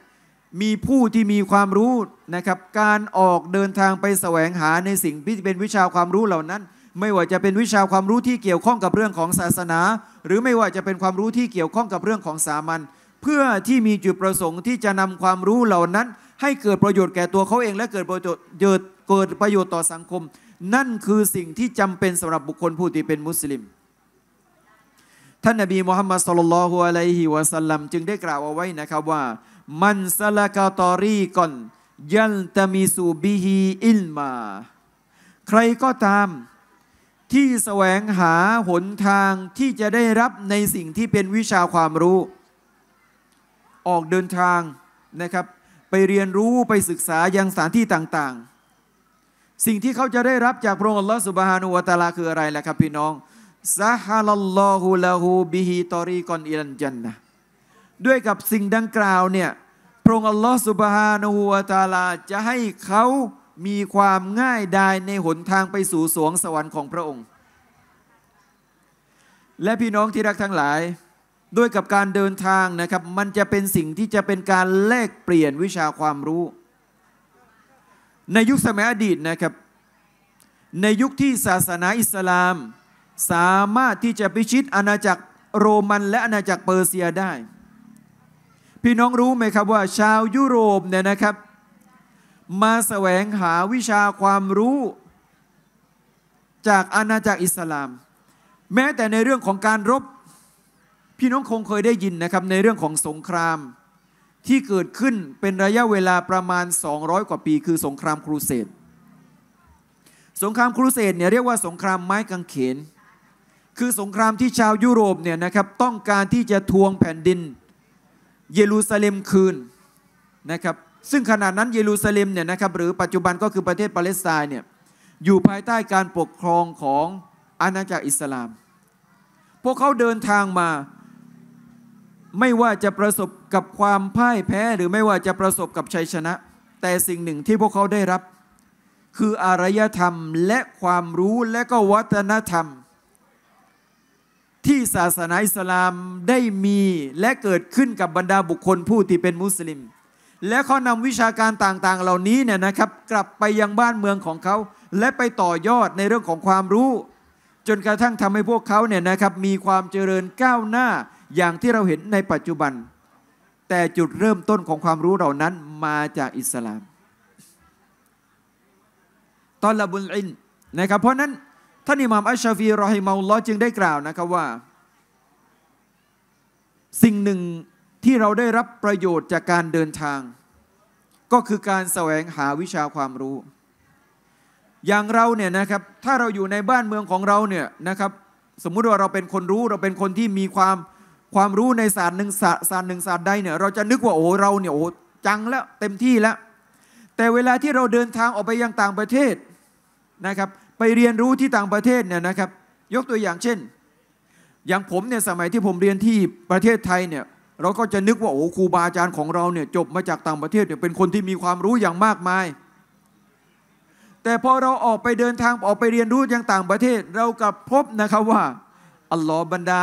มีผู้ที่มีความรู้นะครับการออกเดินทางไปแสวงหาในสิ่งที่เป็นวิชาความรู้เหล่านั้น ไม่ว่าจะเป็นวิชาความรู้ที่เกี่ยวข้องกับเรื่องของศาสนา หรือไม่ว่าจะเป็นความรู้ที่เกี่ยวข้องกับเรื่องของสามัญเพื่อที่มีจุดประสงค์ที่จะนำความรู้เหล่านั้น ให้เกิดประโยชน์แก่ตัวเขาเอง และเกิดประโยชน์เกิดประโยชน์ต่อสังคมนั่นคือสิ่งที่จำเป็นสำหรับบุคคลผู้ที่เป็นมุสลิม ท่านนบีมุฮัมมัดสุลลัลฮุอะลัยฮิวะสัลลัมจึงได้กล่าวเอาไว้นะครับว่า มันสลากาตอรีก่อนยันตมีสูบิฮีอิลมา ใครก็ตามที่แสวงหาหนทางที่จะได้รับในสิ่งที่เป็นวิชาความรู้ ออกเดินทางนะครับ ไปเรียนรู้ไปศึกษายังสถานที่ต่างๆสิ่งที่เขาจะได้รับจากพระองค์อัลลอฮฺสุบฮานุวะตาลาคืออะไรล่ะครับพี่น้องซาฮาลลอฮูลาฮูบิฮิตอรีกอนอิลันจันนะด้วยกับสิ่งดังกล่าวเนี่ยพระองค์อัลลอฮฺสุบฮานุวะตาลา จะให้เขามีความง่ายดายในหนทางไปสู่สวงสวรรค์ของพระองค์ และพี่น้องที่รักทั้งหลาย ด้วยกับการเดินทางนะครับ มันจะเป็นสิ่งที่จะเป็นการแลกเปลี่ยนวิชาความรู้ในยุคสมัยอดีตนะครับ ในยุคที่ศาสนาอิสลามสามารถที่จะพิชิตอาณาจักรโรมัน และอาณาจักรเปอร์เซียได้ พี่น้องรู้ไหมครับว่าชาวยุโรปเนี่ยนะครับ มาแสวงหาวิชาความรู้ จากอาณาจักรอิสลาม แม้แต่ในเรื่องของการรบพี่น้องคงเคยได้ยินนะครับในเรื่องของสงครามที่เกิดขึ้นเป็นระยะเวลาประมาณ 200 กว่าปี คือสงครามครูเสด สงครามครูเสดเนี่ยเรียกว่าสงครามไม้กางเขน คือสงครามที่ชาวยุโรปเนี่ยนะครับต้องการที่จะทวงแผ่นดินเยรูซาเล็มคืนนะครับ ซึ่งขณะนั้นเยรูซาเล็มเนี่ยนะครับหรือปัจจุบันก็คือประเทศปาเลสไตน์เนี่ยอยู่ภายใต้การปกครองของอาณาจักรอิสลาม พวกเขาเดินทางมาไม่ว่าจะประสบกับความพ่ายแพ้หรือไม่ว่าจะประสบกับชัยชนะ แต่สิ่งหนึ่งที่พวกเขาได้รับ คือ อารยธรรมและความรู้และก็วัฒนธรรม ที่ศาสนาอิสลามได้มีและเกิดขึ้นกับบรรดาบุคคลผู้ที่เป็นมุสลิม และเขานำวิชาการต่างๆเหล่านี้เนี่ยนะครับ กลับไปยังบ้านเมืองของเขา และไปต่อยอดในเรื่องของความรู้ จนกระทั่งทำให้พวกเขาเนี่ยนะครับมีความเจริญก้าวหน้าอย่างที่เราเห็นในปัจจุบัน แต่จุดเริ่มต้นของความรู้เหล่านั้นมาจากอิสลาม ตอนละบุลอินนะครับ เพราะนั้นท่านอิหม่ามอัชชาฟีรอฮิมาลลอจึงได้กล่าวนะครับว่า สิ่งหนึ่งที่เราได้รับประโยชน์จากการเดินทาง ก็คือการแสวงหาวิชาความรู้ อย่างเราเนี่ยนะครับ ถ้าเราอยู่ในบ้านเมืองของเราเนี่ยนะครับ สมมุติว่าเราเป็นคนรู้เราเป็นคนที่มีความความรู้ในศาสตร์หนึ่งศาสตร์หนึ่งศาสตร์ใดเนี่ยเราจะนึกว่าโอ้ เราเนี่ยโอ้จังแล้วเต็มที่แล้ว แต่เวลาที่เราเดินทางออกไปยังต่างประเทศนะครับ ไปเรียนรู้ที่ต่างประเทศเนี่ยนะครับ ยกตัวอย่างเช่น อย่างผมเนี่ยสมัยที่ผมเรียนที่ประเทศไทยเนี่ย เราก็จะนึกว่าโอ้ครูบาอาจารย์ของเราเนี่ย จบมาจากต่างประเทศเนี่ยเป็นคนที่มีความรู้อย่างมากมาย แต่พอเราออกไปเดินทางออกไปเรียนรู้ยังต่างประเทศเรากลับพบนะครับว่าอัลลอฮ์บรรดา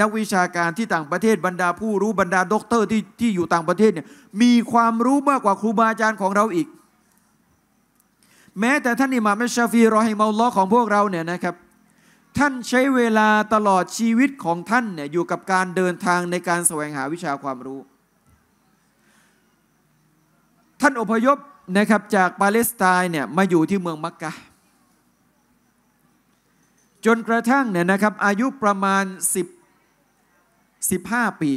นักวิชาการที่ต่างประเทศบรรดาผู้รู้บรรดาด็อกเตอร์ที่ที่อยู่ต่างประเทศเนี่ยมีความรู้มากกว่าครูบาอาจารย์ของเราอีก แม้แต่ท่านอิหม่ามชาฟีรอฮิมอัลลอฮ์ของพวกเราเนี่ยนะครับท่านใช้เวลาตลอดชีวิตของท่านเนี่ยอยู่กับการเดินทางในการแสวงหาวิชาความรู้ ท่านอพยพนะครับจากปาเลสไตน์เนี่ยมาอยู่ที่เมืองมักกะจนกระทั่งเนี่ยนะครับอายุประมาณ 10 15 ปี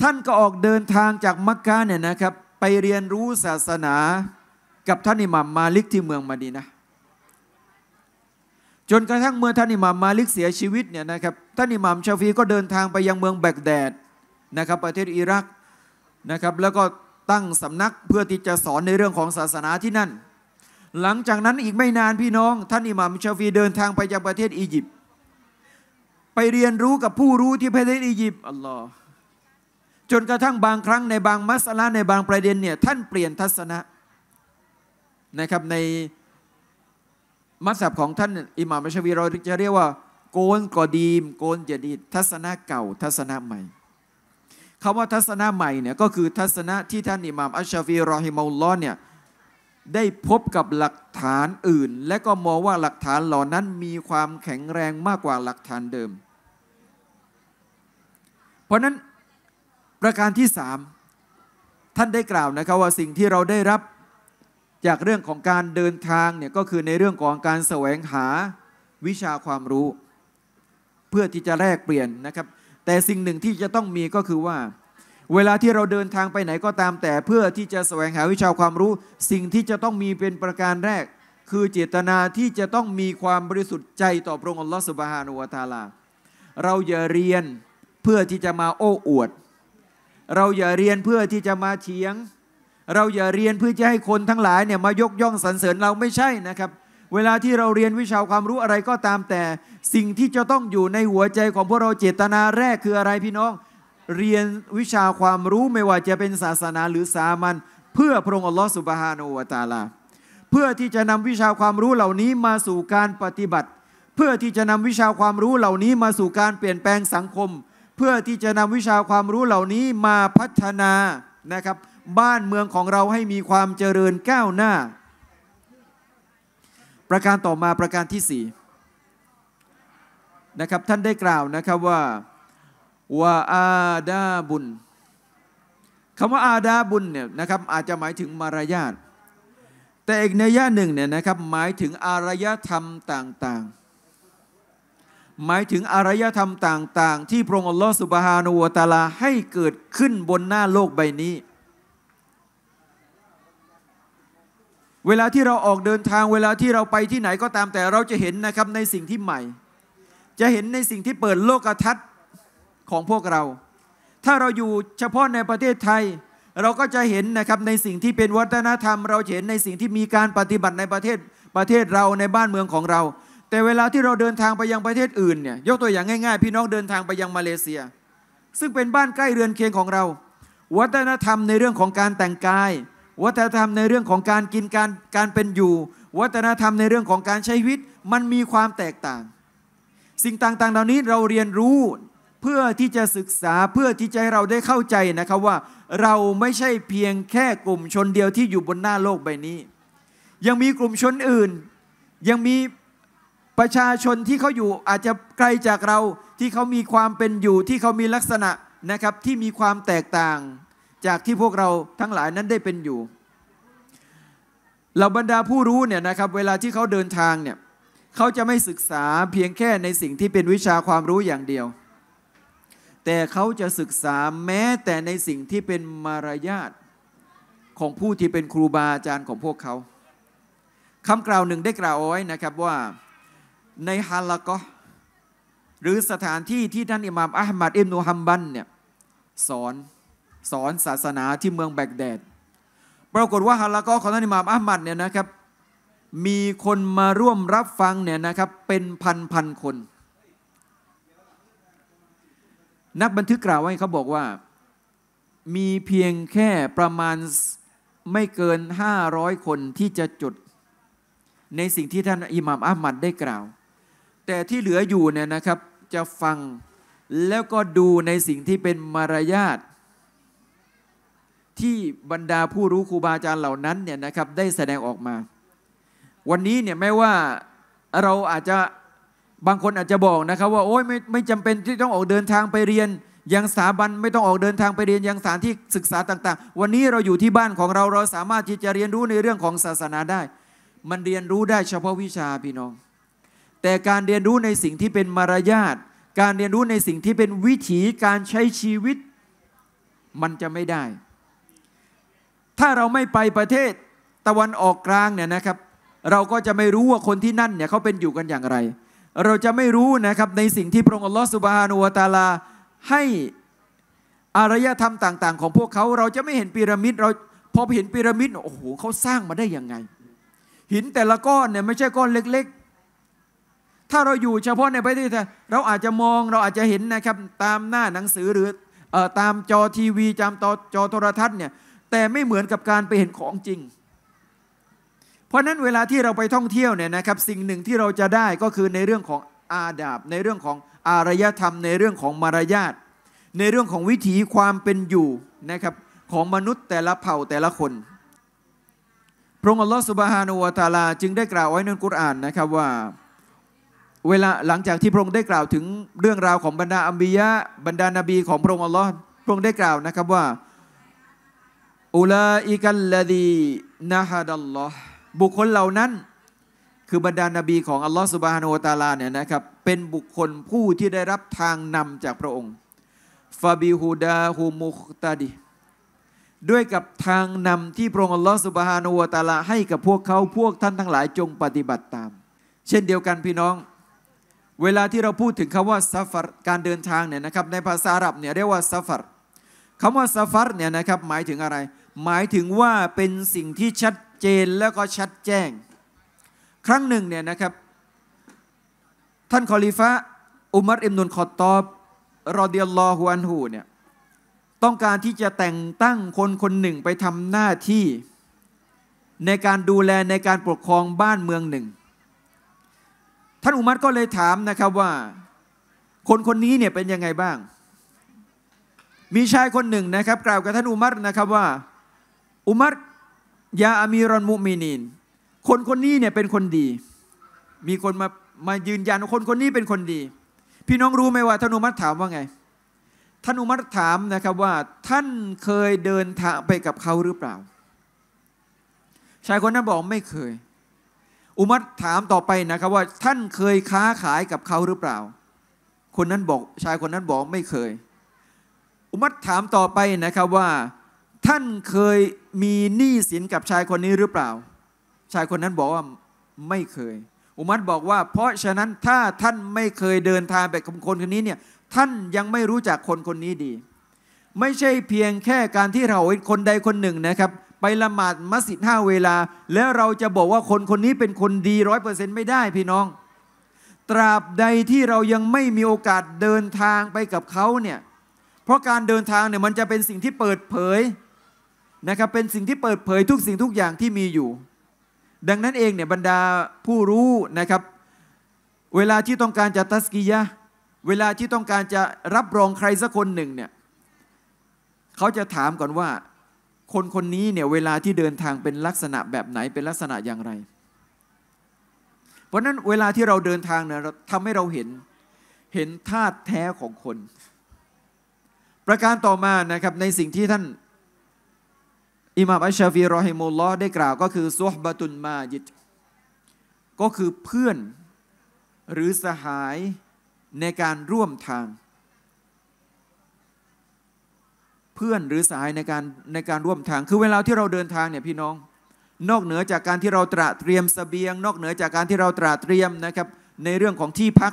ท่านก็ออกเดินทางจากมักกะเนี่ยนะครับไปเรียนรู้ศาสนากับท่านอิหมามมาลิกที่เมืองมาดีนะจนกระทั่งเมื่อท่านอิหมามมาลิกเสียชีวิตเนี่ยนะครับท่านอิหมามชาฟีก็เดินทางไปยังเมืองแบกแดดนะครับประเทศอิรักนะครับแล้วก็ตั้งสำนักเพื่อที่จะสอนในเรื่องของศาสนาที่นั่นหลังจากนั้นอีกไม่นานพี่น้องท่านอิหม่ามชาฟีเดินทางไปยังประเทศอียิปต์ไปเรียนรู้กับผู้รู้ที่ประเทศอียิปต์อัลลอฮ์จนกระทั่งบางครั้งในบางมัสลาในบางประเด็นเนี่ยท่านเปลี่ยนทัศนะนะครับในมัสยิดของท่านอิหม่ามชาวีเราจะเรียกว่าโกนกอดีมโกนเจดีทัศนะเก่าทัศนะใหม่คำว่าทัศนะใหม่เนี่ยก็คือทัศนะที่ท่านอิหม่ามอัชชาฟีรอฮิมอุลลอเนี่ยได้พบกับหลักฐานอื่น และก็มองว่าหลักฐานเหล่านั้นมีความแข็งแรงมากกว่าหลักฐานเดิม เพราะนั้นประการที่สามท่านได้กล่าวนะครับว่าสิ่งที่เราได้รับจากเรื่องของการเดินทางเนี่ยก็คือในเรื่องของการแสวงหาวิชาความรู้ เพื่อที่จะแลกเปลี่ยนนะครับ แต่สิ่งหนึ่งที่จะต้องมีก็คือว่าเวลาที่เราเดินทางไปไหนก็ตามแต่เพื่อที่จะแสวงหาวิชาความรู้สิ่งที่จะต้องมีเป็นประการแรก คือเจตนาที่จะต้องมีความบริสุทธิ์ใจ ต่อพระองค์อัลลอฮฺสุบฮานุวะตาลา เราอย่าเรียนเพื่อที่จะมาโอ้อวด เราอย่าเรียนเพื่อที่จะมาเถียง เราอย่าเรียนเพื่อจะให้คนทั้งหลายเนี่ยมายกย่องสรรเสริญเราไม่ใช่นะครับ เวลาที่เราเรียนวิชาความรู้อะไรก็ตามแต่ สิ่งที่จะต้องอยู่ในหัวใจของพวกเราเจตนาแรกคืออะไรพี่น้องเรียนวิชาความรู้ไม่ว่าจะเป็นศาสนาหรือสามัญเพื่อพระองค์อัลลอฮฺสุบฮานูวะตาลาเพื่อที่จะนำวิชาความรู้เหล่านี้มาสู่การปฏิบัติ เพื่อที่จะนำวิชาความรู้เหล่านี้มาสู่การเปลี่ยนแปลงสังคม เพื่อที่จะนำวิชาความรู้เหล่านี้มาพัฒนานะครับ บ้านเมืองของเราให้มีความเจริญก้าวหน้า ประการต่อมาประการที่4นะครับท่านได้กล่าวนะครับว่าวาอาดาบุญคำว่าอาดาบุญเนี่ยนะครับอาจจะหมายถึงมารยาทแต่อีกในย่าหนึ่งเนี่ยนะครับหมายถึงอารยธรรมต่างๆ หมายถึงอารยธรรมต่างๆ ที่พระองค์อัลลอฮฺสุบฮานุวตาลา ให้เกิดขึ้นบนหน้าโลกใบนี้ เวลาที่เราออกเดินทางเวลาที่เราไปที่ไหนก็ตามแต่เราจะเห็นนะครับในสิ่งที่ใหม่ จะเห็นในสิ่งที่เปิด โลกทัศนของพวกเรา ถ้าเราอยู่เฉพาะในประเทศไทย เราก็จะเห็นนะครับในสิ่งที่เป็นวัฒนธรรม เราเห็นในสิ่งที่มีการปฏิบัติในประเทศประเทศเราในบ้านเมืองของเรา แต่เวลาที่เราเดินทางไปยังประเทศอื่นเนี่ยยกตัวอย่างง่ายๆ พี่น้องเดินทางไปยังมาเลเซีย ซึ่งเป็นบ้านใกล้เรือนเคียงของเรา วัฒนธรรมในเรื่องของการแต่งกาย วัฒนธรรมในเรื่องของการกินการ การเป็นอยู่ วัฒนธรรมในเรื่องของการใช้ชีวิตมันมีความแตกต่าง สิ่งต่างๆ เหล่านี้เราเรียนรู้เพื่อที่จะศึกษาเพื่อที่จะให้เราได้เข้าใจนะครับว่า เราไม่ใช่เพียงแค่กลุ่มชนเดียวที่อยู่บนหน้าโลกใบนี้ ยังมีกลุ่มชนอื่น ยังมีประชาชนที่เขาอยู่อาจจะไกลจากเราที่เขามีความเป็นอยู่ ที่เขามีลักษณะนะครับที่มีความแตกต่างจากที่พวกเราทั้งหลายนั้นได้เป็นอยู่เหล่าบรรดาผู้รู้เนี่ยนะครับเวลาที่เขาเดินทางเนี่ยเขาจะไม่ศึกษาเพียงแค่ในสิ่งที่เป็นวิชาความรู้อย่างเดียวแต่เขาจะศึกษาแม้แต่ในสิ่งที่เป็นมารยาทของผู้ที่เป็นครูบาอาจารย์ของพวกเขาคำกล่าวหนึ่งได้กล่าวเอาไว้นะครับว่าในฮาละกอหรือสถานที่ที่ท่านอิหม่ามอัลมัดอิมนูฮัมบันเนี่ยสอนสอนศาสนาที่เมืองแบกแดด ปรากฏว่าฮาละกอของท่านอิหม่ามอัลมัดเนี่ยนะครับมีคนมาร่วมรับฟังเนี่ยนะครับเป็นพันพันคนนักบันทึกกล่าวไว้เขาบอกว่า มีเพียงแค่ประมาณไม่เกิน 500 คนที่จะจดในสิ่งที่ท่านอิหม่ามอัลมัดได้กล่าว แต่ที่เหลืออยู่เนี่ยนะครับจะฟังแล้วก็ดูในสิ่งที่เป็นมารยาทที่บรรดาผู้รู้ครูบาอาจารย์เหล่านั้นเนี่ยนะครับได้แสดงออกมา วันนี้เนี่ยแม้ว่าเราอาจจะบางคนอาจจะบอกนะครับว่าโอ้ยไม่ไม่จำเป็นที่ต้องออกเดินทางไปเรียนยังสถาบันไม่ต้องออกเดินทางไปเรียนยังสถานที่ศึกษาต่าง ๆ วันนี้เราอยู่ที่บ้านของเราเราสามารถที่จะเรียนรู้ในเรื่องของศาสนาได้ มันเรียนรู้ได้เฉพาะวิชาพี่น้อง แต่การเรียนรู้ในสิ่งที่เป็นมารยาท การเรียนรู้ในสิ่งที่เป็นวิถีการใช้ชีวิตมันจะไม่ได้ ถ้าเราไม่ไปประเทศตะวันออกกลางเนี่ยนะครับ เราก็จะไม่รู้ว่าคนที่นั่นเนี่ยเขาเป็นอยู่กันอย่างไรเราจะไม่รู้นะครับในสิ่งที่พระองค์อัลลอฮฺสุบฮานุวาตาลาให้อารยธรรมต่างๆ ของพวกเขาเราจะไม่เห็นพีระมิดเราพอเห็นพีระมิดโอ้โหเขาสร้างมาได้ยังไง หินแต่ละก้อนเนี่ยไม่ใช่ก้อนเล็กๆ ถ้าเราอยู่เฉพาะในประเทศไทยเราอาจจะมองเราอาจจะเห็นนะครับตามหน้าหนังสือหรือตามจอทีวีตามจอจอโทรทัศน์เนี่ยแต่ไม่เหมือนกับการไปเห็นของจริงเพราะนั้นเวลาที่เราไปท่องเที่ยวเนี่ยนะครับสิ่งหนึ่งที่เราจะได้ก็คือในเรื่องของอาดาบ ในเรื่องของอารยธรรม ในเรื่องของมารยาทในเรื่องของวิถีความเป็นอยู่นะครับของมนุษย์แต่ละเผ่าแต่ละคน พระองค์อัลลอฮฺสุบฮานุวาตาลา จึงได้กล่าวไว้ในกุรอานนะครับว่าเวลาหลังจากที่พระองค์ได้กล่าวถึงเรื่องราวของบรรดาอัมบียะ บรรดานาบีของพระองค์อัลลอฮ์พระองค์ได้กล่าวนะครับว่าอุลาอิกัลลดีนะฮะดัลลอฮ์บุคคลเหล่านั้นคือบรรดานาบีของอัลลอฮฺสุบฮานูตาลาเนี่ยนะครับเป็นบุคคลผู้ที่ได้รับทางนำจากพระองค์ฟาบิฮูดาฮูมุคตาดีด้วยกับทางนำที่พระองค์อัลลอฮฺสุบฮานูตาลา ให้กับพวกเขาพวกท่านทั้งหลายจงปฏิบัติตาม เช่นเดียวกันพี่น้อง เวลาที่เราพูดถึงคาว่าซัฟาร์การเดินทางเนี่ยนะครับในภาษาอาหรับเนี่ยเรียกว่าซัฟาร์คำว่าซัฟาร์เนี่ยนะครับหมายถึงอะไรหมายถึงว่าเป็นสิ่งที่ชัดเจน แล้วก็ชัดแจ้งครั้งหนึ่งเนี่ยนะครับ ท่านคอลิฟะอุมัรอิมนุนคอตอบ รอเดียลลอฮุอันหูเนี่ยต้องการที่จะแต่งตั้งคนคนหนึ่งไปทำหน้าที่ในการดูแลในการปกครองบ้านเมืองหนึ่ง ท่านอุมัรก็เลยถามนะครับว่าคนคนนี้เนี่ยเป็นยังไงบ้าง มีชายคนหนึ่งนะครับกล่าวกับท่านอุมัรนะครับว่า อุมัรยาอามีรอนมุมินีนคนคนนี้เนี่ยเป็นคนดี มีคนมา มายืนยันคนคนนี้เป็นคนดี พี่น้องรู้ไหมว่าท่านอุมัตถามว่าไง ท่านอุมัตถามนะครับว่า ท่านเคยเดินทางไปกับเขาหรือเปล่า ชายคนนั้นบอกไม่เคย อุมัตถามต่อไปนะครับ ว่าท่านเคยค้าขายกับเขาหรือเปล่า คนนั้นบอก ชายคนนั้นบอกไม่เคย อุมัตถามต่อไปนะครับว่าท่านเคยมีหนี้สินกับชายคนนี้หรือเปล่า ชายคนนั้นบอกว่าไม่เคย อุมัตบอกว่า เพราะฉะนั้นถ้าท่านไม่เคยเดินทางไปกับคนคนนี้เนี่ยท่านยังไม่รู้จักคนคนนี้ดี ไม่ใช่เพียงแค่การที่เราเห็นคนใดคนหนึ่งนะครับ ไปละหมาดมัสยิดห้าเวลา แล้วเราจะบอกว่าคนคนนี้เป็นคนดีร้อยเปอร์เซ็นต์ไม่ได้พี่น้องตราบใดที่เรายังไม่มีโอกาสเดินทางไปกับเขาเนี่ยเพราะการเดินทางเนี่ยมันจะเป็นสิ่งที่เปิดเผยนะครับเป็นสิ่งที่เปิดเผยทุกสิ่งทุกอย่างที่มีอยู่ ดังนั้นเองเนี่ยบรรดาผู้รู้นะครับ เวลาที่ต้องการจะทัสกียะ เวลาที่ต้องการจะรับรองใครสักคนหนึ่งเนี่ยเขาจะถามก่อนว่า คนคนนี้เนี่ยเวลาที่เดินทางเป็นลักษณะแบบไหนเป็นลักษณะอย่างไร เพราะนั้นเวลาที่เราเดินทางเนี่ยทำให้เราเห็น เห็นธาตุแท้ของคน ประการต่อมานะครับในสิ่งที่ท่านอิมามอัชชาฟีรอฮิมุลลอฮ์ได้กล่าวก็คือซุฮบะตุนมาจิตก็คือเพื่อนหรือสหายในการร่วมทาง เพื่อนหรือสหายในการในการร่วมทางคือเวลาที่เราเดินทางเนี่ยพี่น้อง นอกเหนือจากการที่เราตระเตรียมสเสบียง นอกเหนือจากการที่เราตระเตรียมนะครับในเรื่องของที่พัก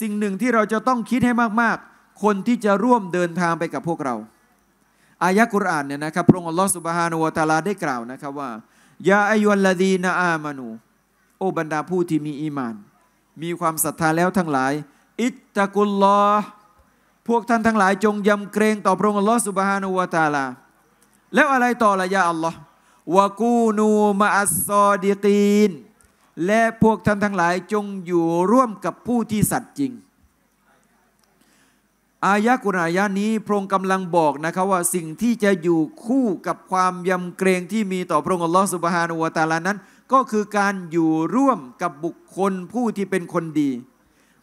สิ่งหนึ่งที่เราจะต้องคิดให้มาก ๆ คนที่จะร่วมเดินทางไปกับพวกเราอายะกุรอานเนี่ยนะครับพระองค์อัลลอฮฺสุบฮานุวะตาลาได้กล่าวนะครับว่ายาอายุลดีนาอามานูโอบรรดาผู้ที่มีอีมาน มีความศรัทธาแล้วทั้งหลาย อิตตะกุลลอพวกท่านทั้งหลายจงยำเกรงต่อพระองค์อัลลอฮฺสุบฮานุวะตาลา แล้วอะไรต่อละยาอัลลอฮ์วะกูนูมาอัสซอดีกีน และพวกท่านทั้งหลายจงอยู่ร่วมกับผู้ที่สัตย์จริงอายะกุรอายะนี้พระองค์กำลังบอกนะครับว่าสิ่งที่จะอยู่คู่กับความยำเกรงที่มีต่อพระองค์อัลลอฮฺสุบฮานุวาตาลานั้น ก็คือการอยู่ร่วมกับบุคคลผู้ที่เป็นคนดี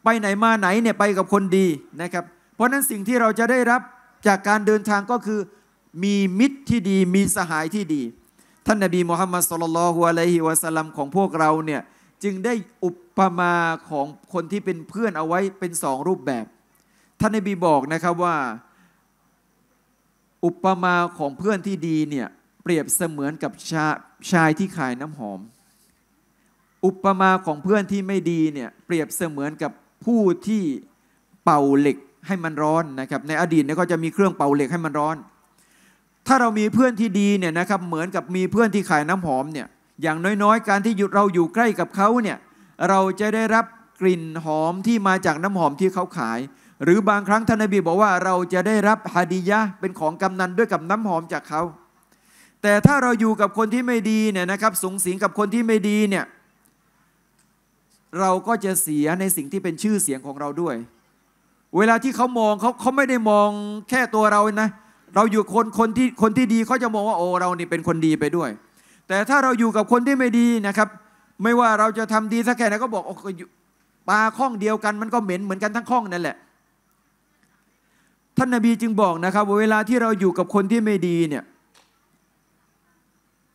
ไปไหนมาไหนเนี่ยไปกับคนดีนะครับ เพราะนั้นสิ่งที่เราจะได้รับจากการเดินทางก็คือมีมิตรที่ดีมีสหายที่ดี ท่านนบีมูฮัมมัดสุลลัลฮุอะลัยฮิวะสัลลัมของพวกเราเนี่ย จึงได้อุปมาของคนที่เป็นเพื่อนเอาไว้เป็นสองรูปแบบท่านนบีบอกนะครับว่าอุปมาของเพื่อนที่ดีเนี่ยเปรียบเสมือนกับชาชายที่ขายน้ำหอม อุปมาของเพื่อนที่ไม่ดีเนี่ยเปรียบเสมือนกับผู้ที่เป่าเหล็กให้มันร้อนนะครับในอดีตเนี่ยก็จะมีเครื่องเป่าเหล็กให้มันร้อน ถ้าเรามีเพื่อนที่ดีเนี่ยนะครับเหมือนกับมีเพื่อนที่ขายน้ำหอมเนี่ยอย่างน้อยๆ การที่หยุดเราอยู่ใกล้กับเขาเนี่ยเราจะได้รับกลิ่นหอมที่มาจากน้ำหอมที่เขาขายหรือบางครั้งท่านนบีบอกว่าเราจะได้รับฮาดียะเป็นของกำนันด้วยกับน้ำหอมจากเขาแต่ถ้าเราอยู่กับคนที่ไม่ดีเนี่ยนะครับ สูงสิงกับคนที่ไม่ดีเนี่ย เราก็จะเสียในสิ่งที่เป็นชื่อเสียงของเราด้วย เวลาที่เขามองเขาเขาไม่ได้มองแค่ตัวเรานะ เราอยู่คนคนที่คนที่ดีเขาจะมองว่าโอ้เรานี่เป็นคนดีไปด้วย แต่ถ้าเราอยู่กับคนที่ไม่ดีนะครับ ไม่ว่าเราจะทำดีสักแค่ไหนก็บอกโอ้ปลาข้องเดียวกันมันก็เหม็นเหมือนกันทั้งข้องนั่นแหละท่านนาบีจึงบอกนะครับว่าเวลาที่เราอยู่กับคนที่ไม่ดีเนี่ย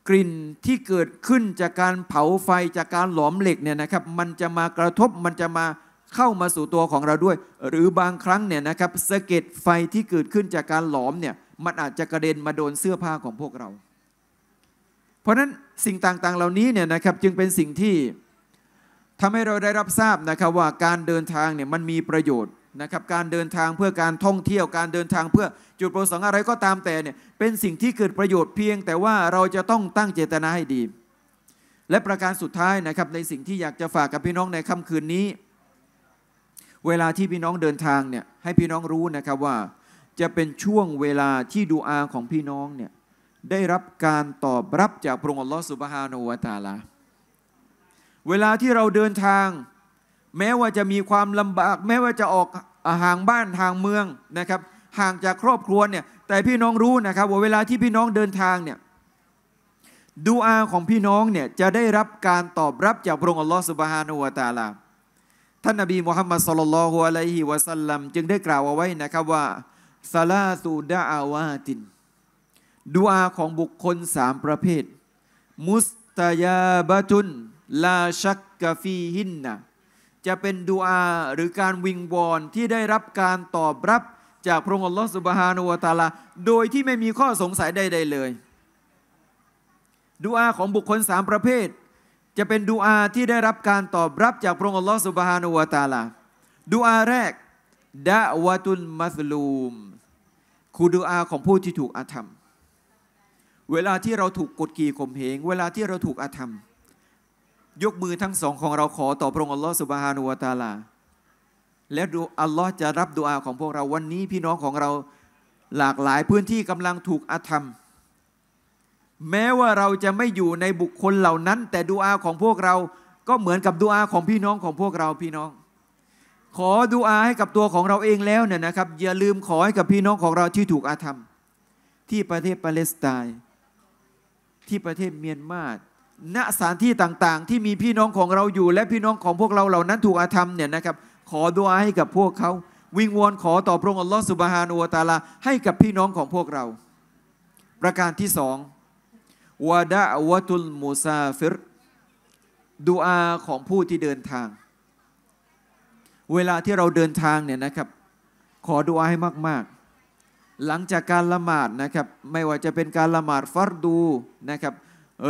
กลิ่นที่เกิดขึ้นจากการเผาไฟจากการหลอมเหล็กเนี่ยนะครับมันจะมากระทบมันจะมาเข้ามาสู่ตัวของเราด้วย หรือบางครั้งเนี่ยนะครับสะเก็ดไฟที่เกิดขึ้นจากการหลอมเนี่ยมันอาจจะกระเด็นมาโดนเสื้อผ้าของพวกเรา เพราะนั้นสิ่งต่างๆเหล่านี้เนี่ยนะครับจึงเป็นสิ่งที่ทำให้เราได้รับทราบนะครับว่าการเดินทางเนี่ยมันมีประโยชน์นะครับการเดินทางเพื่อการท่องเที่ยวการเดินทางเพื่อ จุดประสงค์อะไรก็ตามแต่เนี่ยเป็นสิ่งที่เกิดประโยชน์เพียง แต่ว่าเราจะต้องตั้งเจตนาให้ดี และประการสุดท้ายนะครับในสิ่งที่อยากจะฝากกับพี่น้องในค่ำคืนนี้ เวลาที่พี่น้องเดินทางเนี่ยให้พี่น้องรู้นะครับว่า จะเป็นช่วงเวลาที่ดูอาของพี่น้องเนี่ยได้รับการตอบรับจากพระองค์อัลลอฮฺสุบฮานอวะตาลาเวลาที่เราเดินทางแม้ว่าจะมีความลำบาก แม้ว่าจะออกห่างบ้านห่างเมืองนะครับห่างจากครอบครัวเนี่ยแต่พี่น้องรู้นะครับว่าเวลาที่พี่น้องเดินทางเนี่ยดูอาของพี่น้องเนี่ยจะได้รับการตอบรับจากพระองค์อัลลอฮฺสุบฮานุวาตาลาท่านนบีมุฮัมมัดสุลลัลฮุอะลัยฮิวะสัลลัมจึงได้กล่าวเอาไว้นะครับว่าซาลาสูดาอาวาตินดูอาของบุคคลสามประเภท มุสตายาบะตุนลาชักกะฟีฮินนะจะเป็นดูอาหรือการวิงวอนที่ได้รับการตอบรับจากพระองค์อัลลอฮฺสุบฮานุวะตาลาโดยที่ไม่มีข้อสงสัยใดๆเลยดูอาของบุคคลสามประเภท จะเป็นดูอาที่ได้รับการตอบรับจากพระองค์อัลลอฮฺสุบฮานุวะตาลาดูอาแรกดะวะตุลมัสลูมคือดูอาของผู้ที่ถูกอาธรรม เวลาที่เราถูกกดขี่ข่มเหงเวลาที่เราถูกอาธรรมยกมือทั้งสองของเราขอต่อพระองค์อัลลอฮฺสุบฮานุวะตาลาและดูอัลลอฮ์จะรับดูอาของพวกเราวันนี้ พี่น้องของเราหลากหลายพื้นที่กำลังถูกอาธรรม แม้ว่าเราจะไม่อยู่ในบุคคลเหล่านั้น แต่ดูอาของพวกเราก็เหมือนกับดูอาของพี่น้องของพวกเราพี่น้อง ขอดูอาให้กับตัวของเราเองแล้วเนี่ยนะครับอย่าลืมขอให้กับพี่น้องของเราที่ถูกอาธรรม ที่ประเทศปาเลสไตน์ที่ประเทศเมียนมาณสถานที่ต่าง ๆ ที่มีพี่น้องของเราอยู่และพี่น้องของพวกเราเหล่านั้นถูกอาธรรมเนี่ยนะครับขอดุอาให้กับพวกเขา วิงวอนขอต่อพระองค์อัลลอฮฺสุบฮานูตาลาให้กับพี่น้องของพวกเรา ประการที่สองวะดะวะตุลมูซาฟิรดูอาของผู้ที่เดินทาง เวลาที่เราเดินทางเนี่ยนะครับ ขอดุอาให้มาก ๆ หลังจากการละหมาดนะครับ ไม่ว่าจะเป็นการละหมาดฟัรดูนะครับ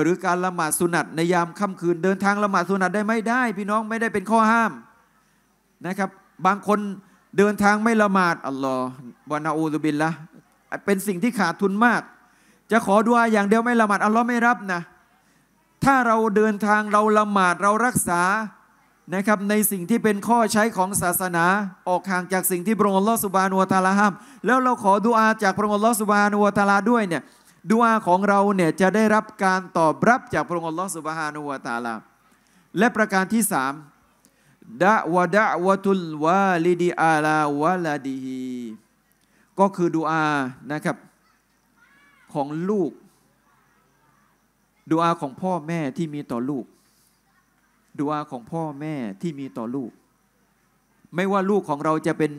หรือการละหมาดสุนัตในยามค่ำคืน เดินทางละหมาดสุนัตได้ไม่ได้ พี่น้องไม่ได้เป็นข้อห้ามนะครับ บางคนเดินทางไม่ละหมาดอัลลอฮ์บานาอูซุบินละเป็นสิ่งที่ขาดทุนมาก จะขอดุอาอย่างเดียวไม่ละหมาดอัลลอฮ์ไม่รับนะ ถ้าเราเดินทางเราละหมาดเรารักษานะครับในสิ่งที่เป็นข้อใช้ของศาสนา ออกห่างจากสิ่งที่พระองค์ลอสุบานุวตาลาห้ามแล้วเราขอดุอาจากพระองค์ลอสุบานุวตาลาด้วยเนี่ยดวอาของเราเนี่ยจะได้รับการตอบรับจากพระองค์อัลลอฮฺสุบฮานุวะตาลาและประการที่สามดะวะดะวะทุลวาลิดีอาลาวะลาดีฮีก็คือดุอานะครับ ของลูกดุอาของพ่อแม่ที่มีต่อลูกดุอาของพ่อแม่ที่มีต่อลูก ไม่ว่าลูกของเราจะเป็น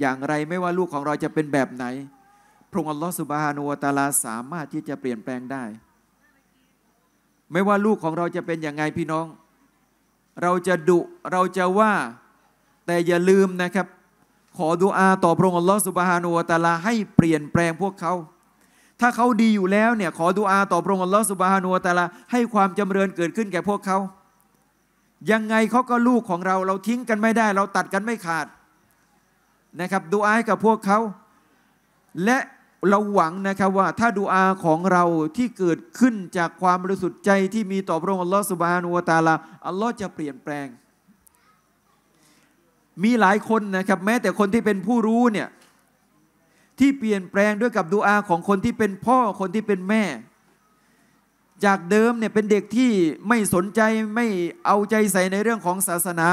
อย่างไรไม่ว่าลูกของเราจะเป็นแบบไหนพระองค์อัลลอฮฺสุบฮานวตาลาสามารถที่จะเปลี่ยนแปลงได้ ไม่ว่าลูกของเราจะเป็นอย่างไงพี่น้อง เราจะดุ เราจะว่าแต่อย่าลืมนะครับ ขอดุอาต่อพระองค์อัลลอฮฺสุบฮานวตาลาให้เปลี่ยนแปลงพวกเขา ถ้าเขาดีอยู่แล้วเนี่ยขอดุอาต่อพระองค์อัลลอฮฺสุบฮานวตะลาให้ความจำเริญเกิดขึ้นแก่พวกเขายังไงเขาก็ลูกของเรา เราทิ้งกันไม่ได้ เราตัดกันไม่ขาดนะครับดูอาให้กับพวกเขาและเราหวังนะครับว่าถ้าดูอาของเราที่เกิดขึ้นจากความบริสุทธิ์ใจที่มีต่อพระองค์อัลลอฮฺสุบฮานุวตาลาอัลลอฮ์จะเปลี่ยนแปลง มีหลายคนนะครับ แม้แต่คนที่เป็นผู้รู้เนี่ยที่เปลี่ยนแปลงด้วยกับดูอาของคนที่เป็นพ่อคนที่เป็นแม่ จากเดิมเนี่ยเป็นเด็กที่ไม่สนใจไม่เอาใจใส่ในเรื่องของศาสนา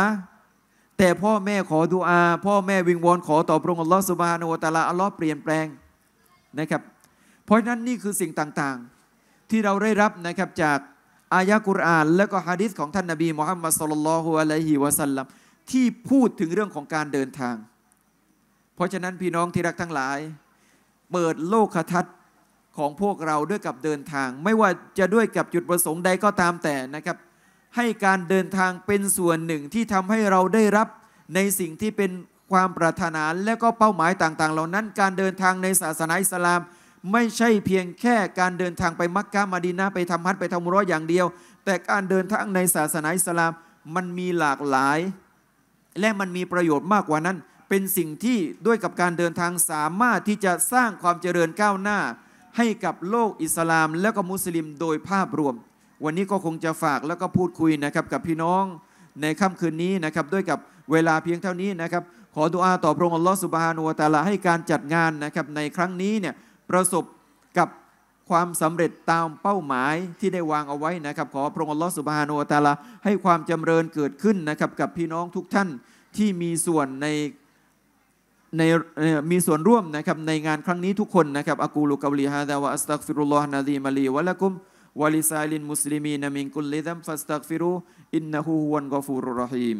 แต่พ่อแม่ขอดูอา พ่อแม่วิงวอน ขอต่อพระองค์อัลลอฮฺสุบฮานุวตาลาอัลลอฮ์เปลี่ยนแปลงนะครับเพราะนั้นนี่คือสิ่งต่างๆที่เราได้รับนะครับจาก อายะกุรอานและก็ฮะดิษของท่านนบีมูฮัมมัดสุลลัลฮุอะลัยฮิวะสัลลัมที่พูดถึงเรื่องของการเดินทาง เพราะฉะนั้นพี่น้องที่รักทั้งหลาย เปิดโลกทัศน์ของพวกเราด้วยกับเดินทาง ไม่ว่าจะด้วยกับจุดประสงค์ใดก็ตามแต่นะครับ ให้การเดินทางเป็นส่วนหนึ่งที่ทำให้เราได้รับในสิ่งที่เป็นความปรารถนาและก็เป้าหมายต่างๆ เหล่านั้น การเดินทางในศาสนาอิสลาม ไม่ใช่เพียงแค่การเดินทางไปมักกะมาดีนาไปทำฮัจไปทำมุรออย่างเดียว แต่การเดินทางในศาสนาอิสลามมันมีหลากหลาย และมันมีประโยชน์มากกว่านั้น เป็นสิ่งที่ด้วยกับการเดินทางสามารถที่จะสร้างความเจริญก้าวหน้า ให้กับโลกอิสลาม และก็มุสลิมโดยภาพรวม วันนี้ก็คงจะฝากแล้วก็พูดคุยนะครับกับพี่น้องในค่ำคืนนี้นะครับ ด้วยกับเวลาเพียงเท่านี้นะครับขอดุอาต่อพระองค์อัลลอฮฺสุบฮานูตาลาให้การจัดงานนะครับในครั้งนี้เนี่ยประสบกับความสำเร็จตามเป้าหมายที่ได้วางเอาไว้นะครับขอพระองค์อัลลอฮฺสุบฮานูตาลาให้ความจำเริญเกิดขึ้นนะครับกับพี่น้องทุกท่านที่มีส่วนในในมีส่วนร่วมนะครับในงานครั้งนี้ทุกคนนะครับอากูลุกาลีฮะดาวะอัสตักฟิรุลลอฮ์นาดีมาลีวะละกุมวะลิซาลินมุสลิมีนามิงกุลลิดัมฟัสตักฟิรูอินนะฮูวันกอฟูรุรรฮีม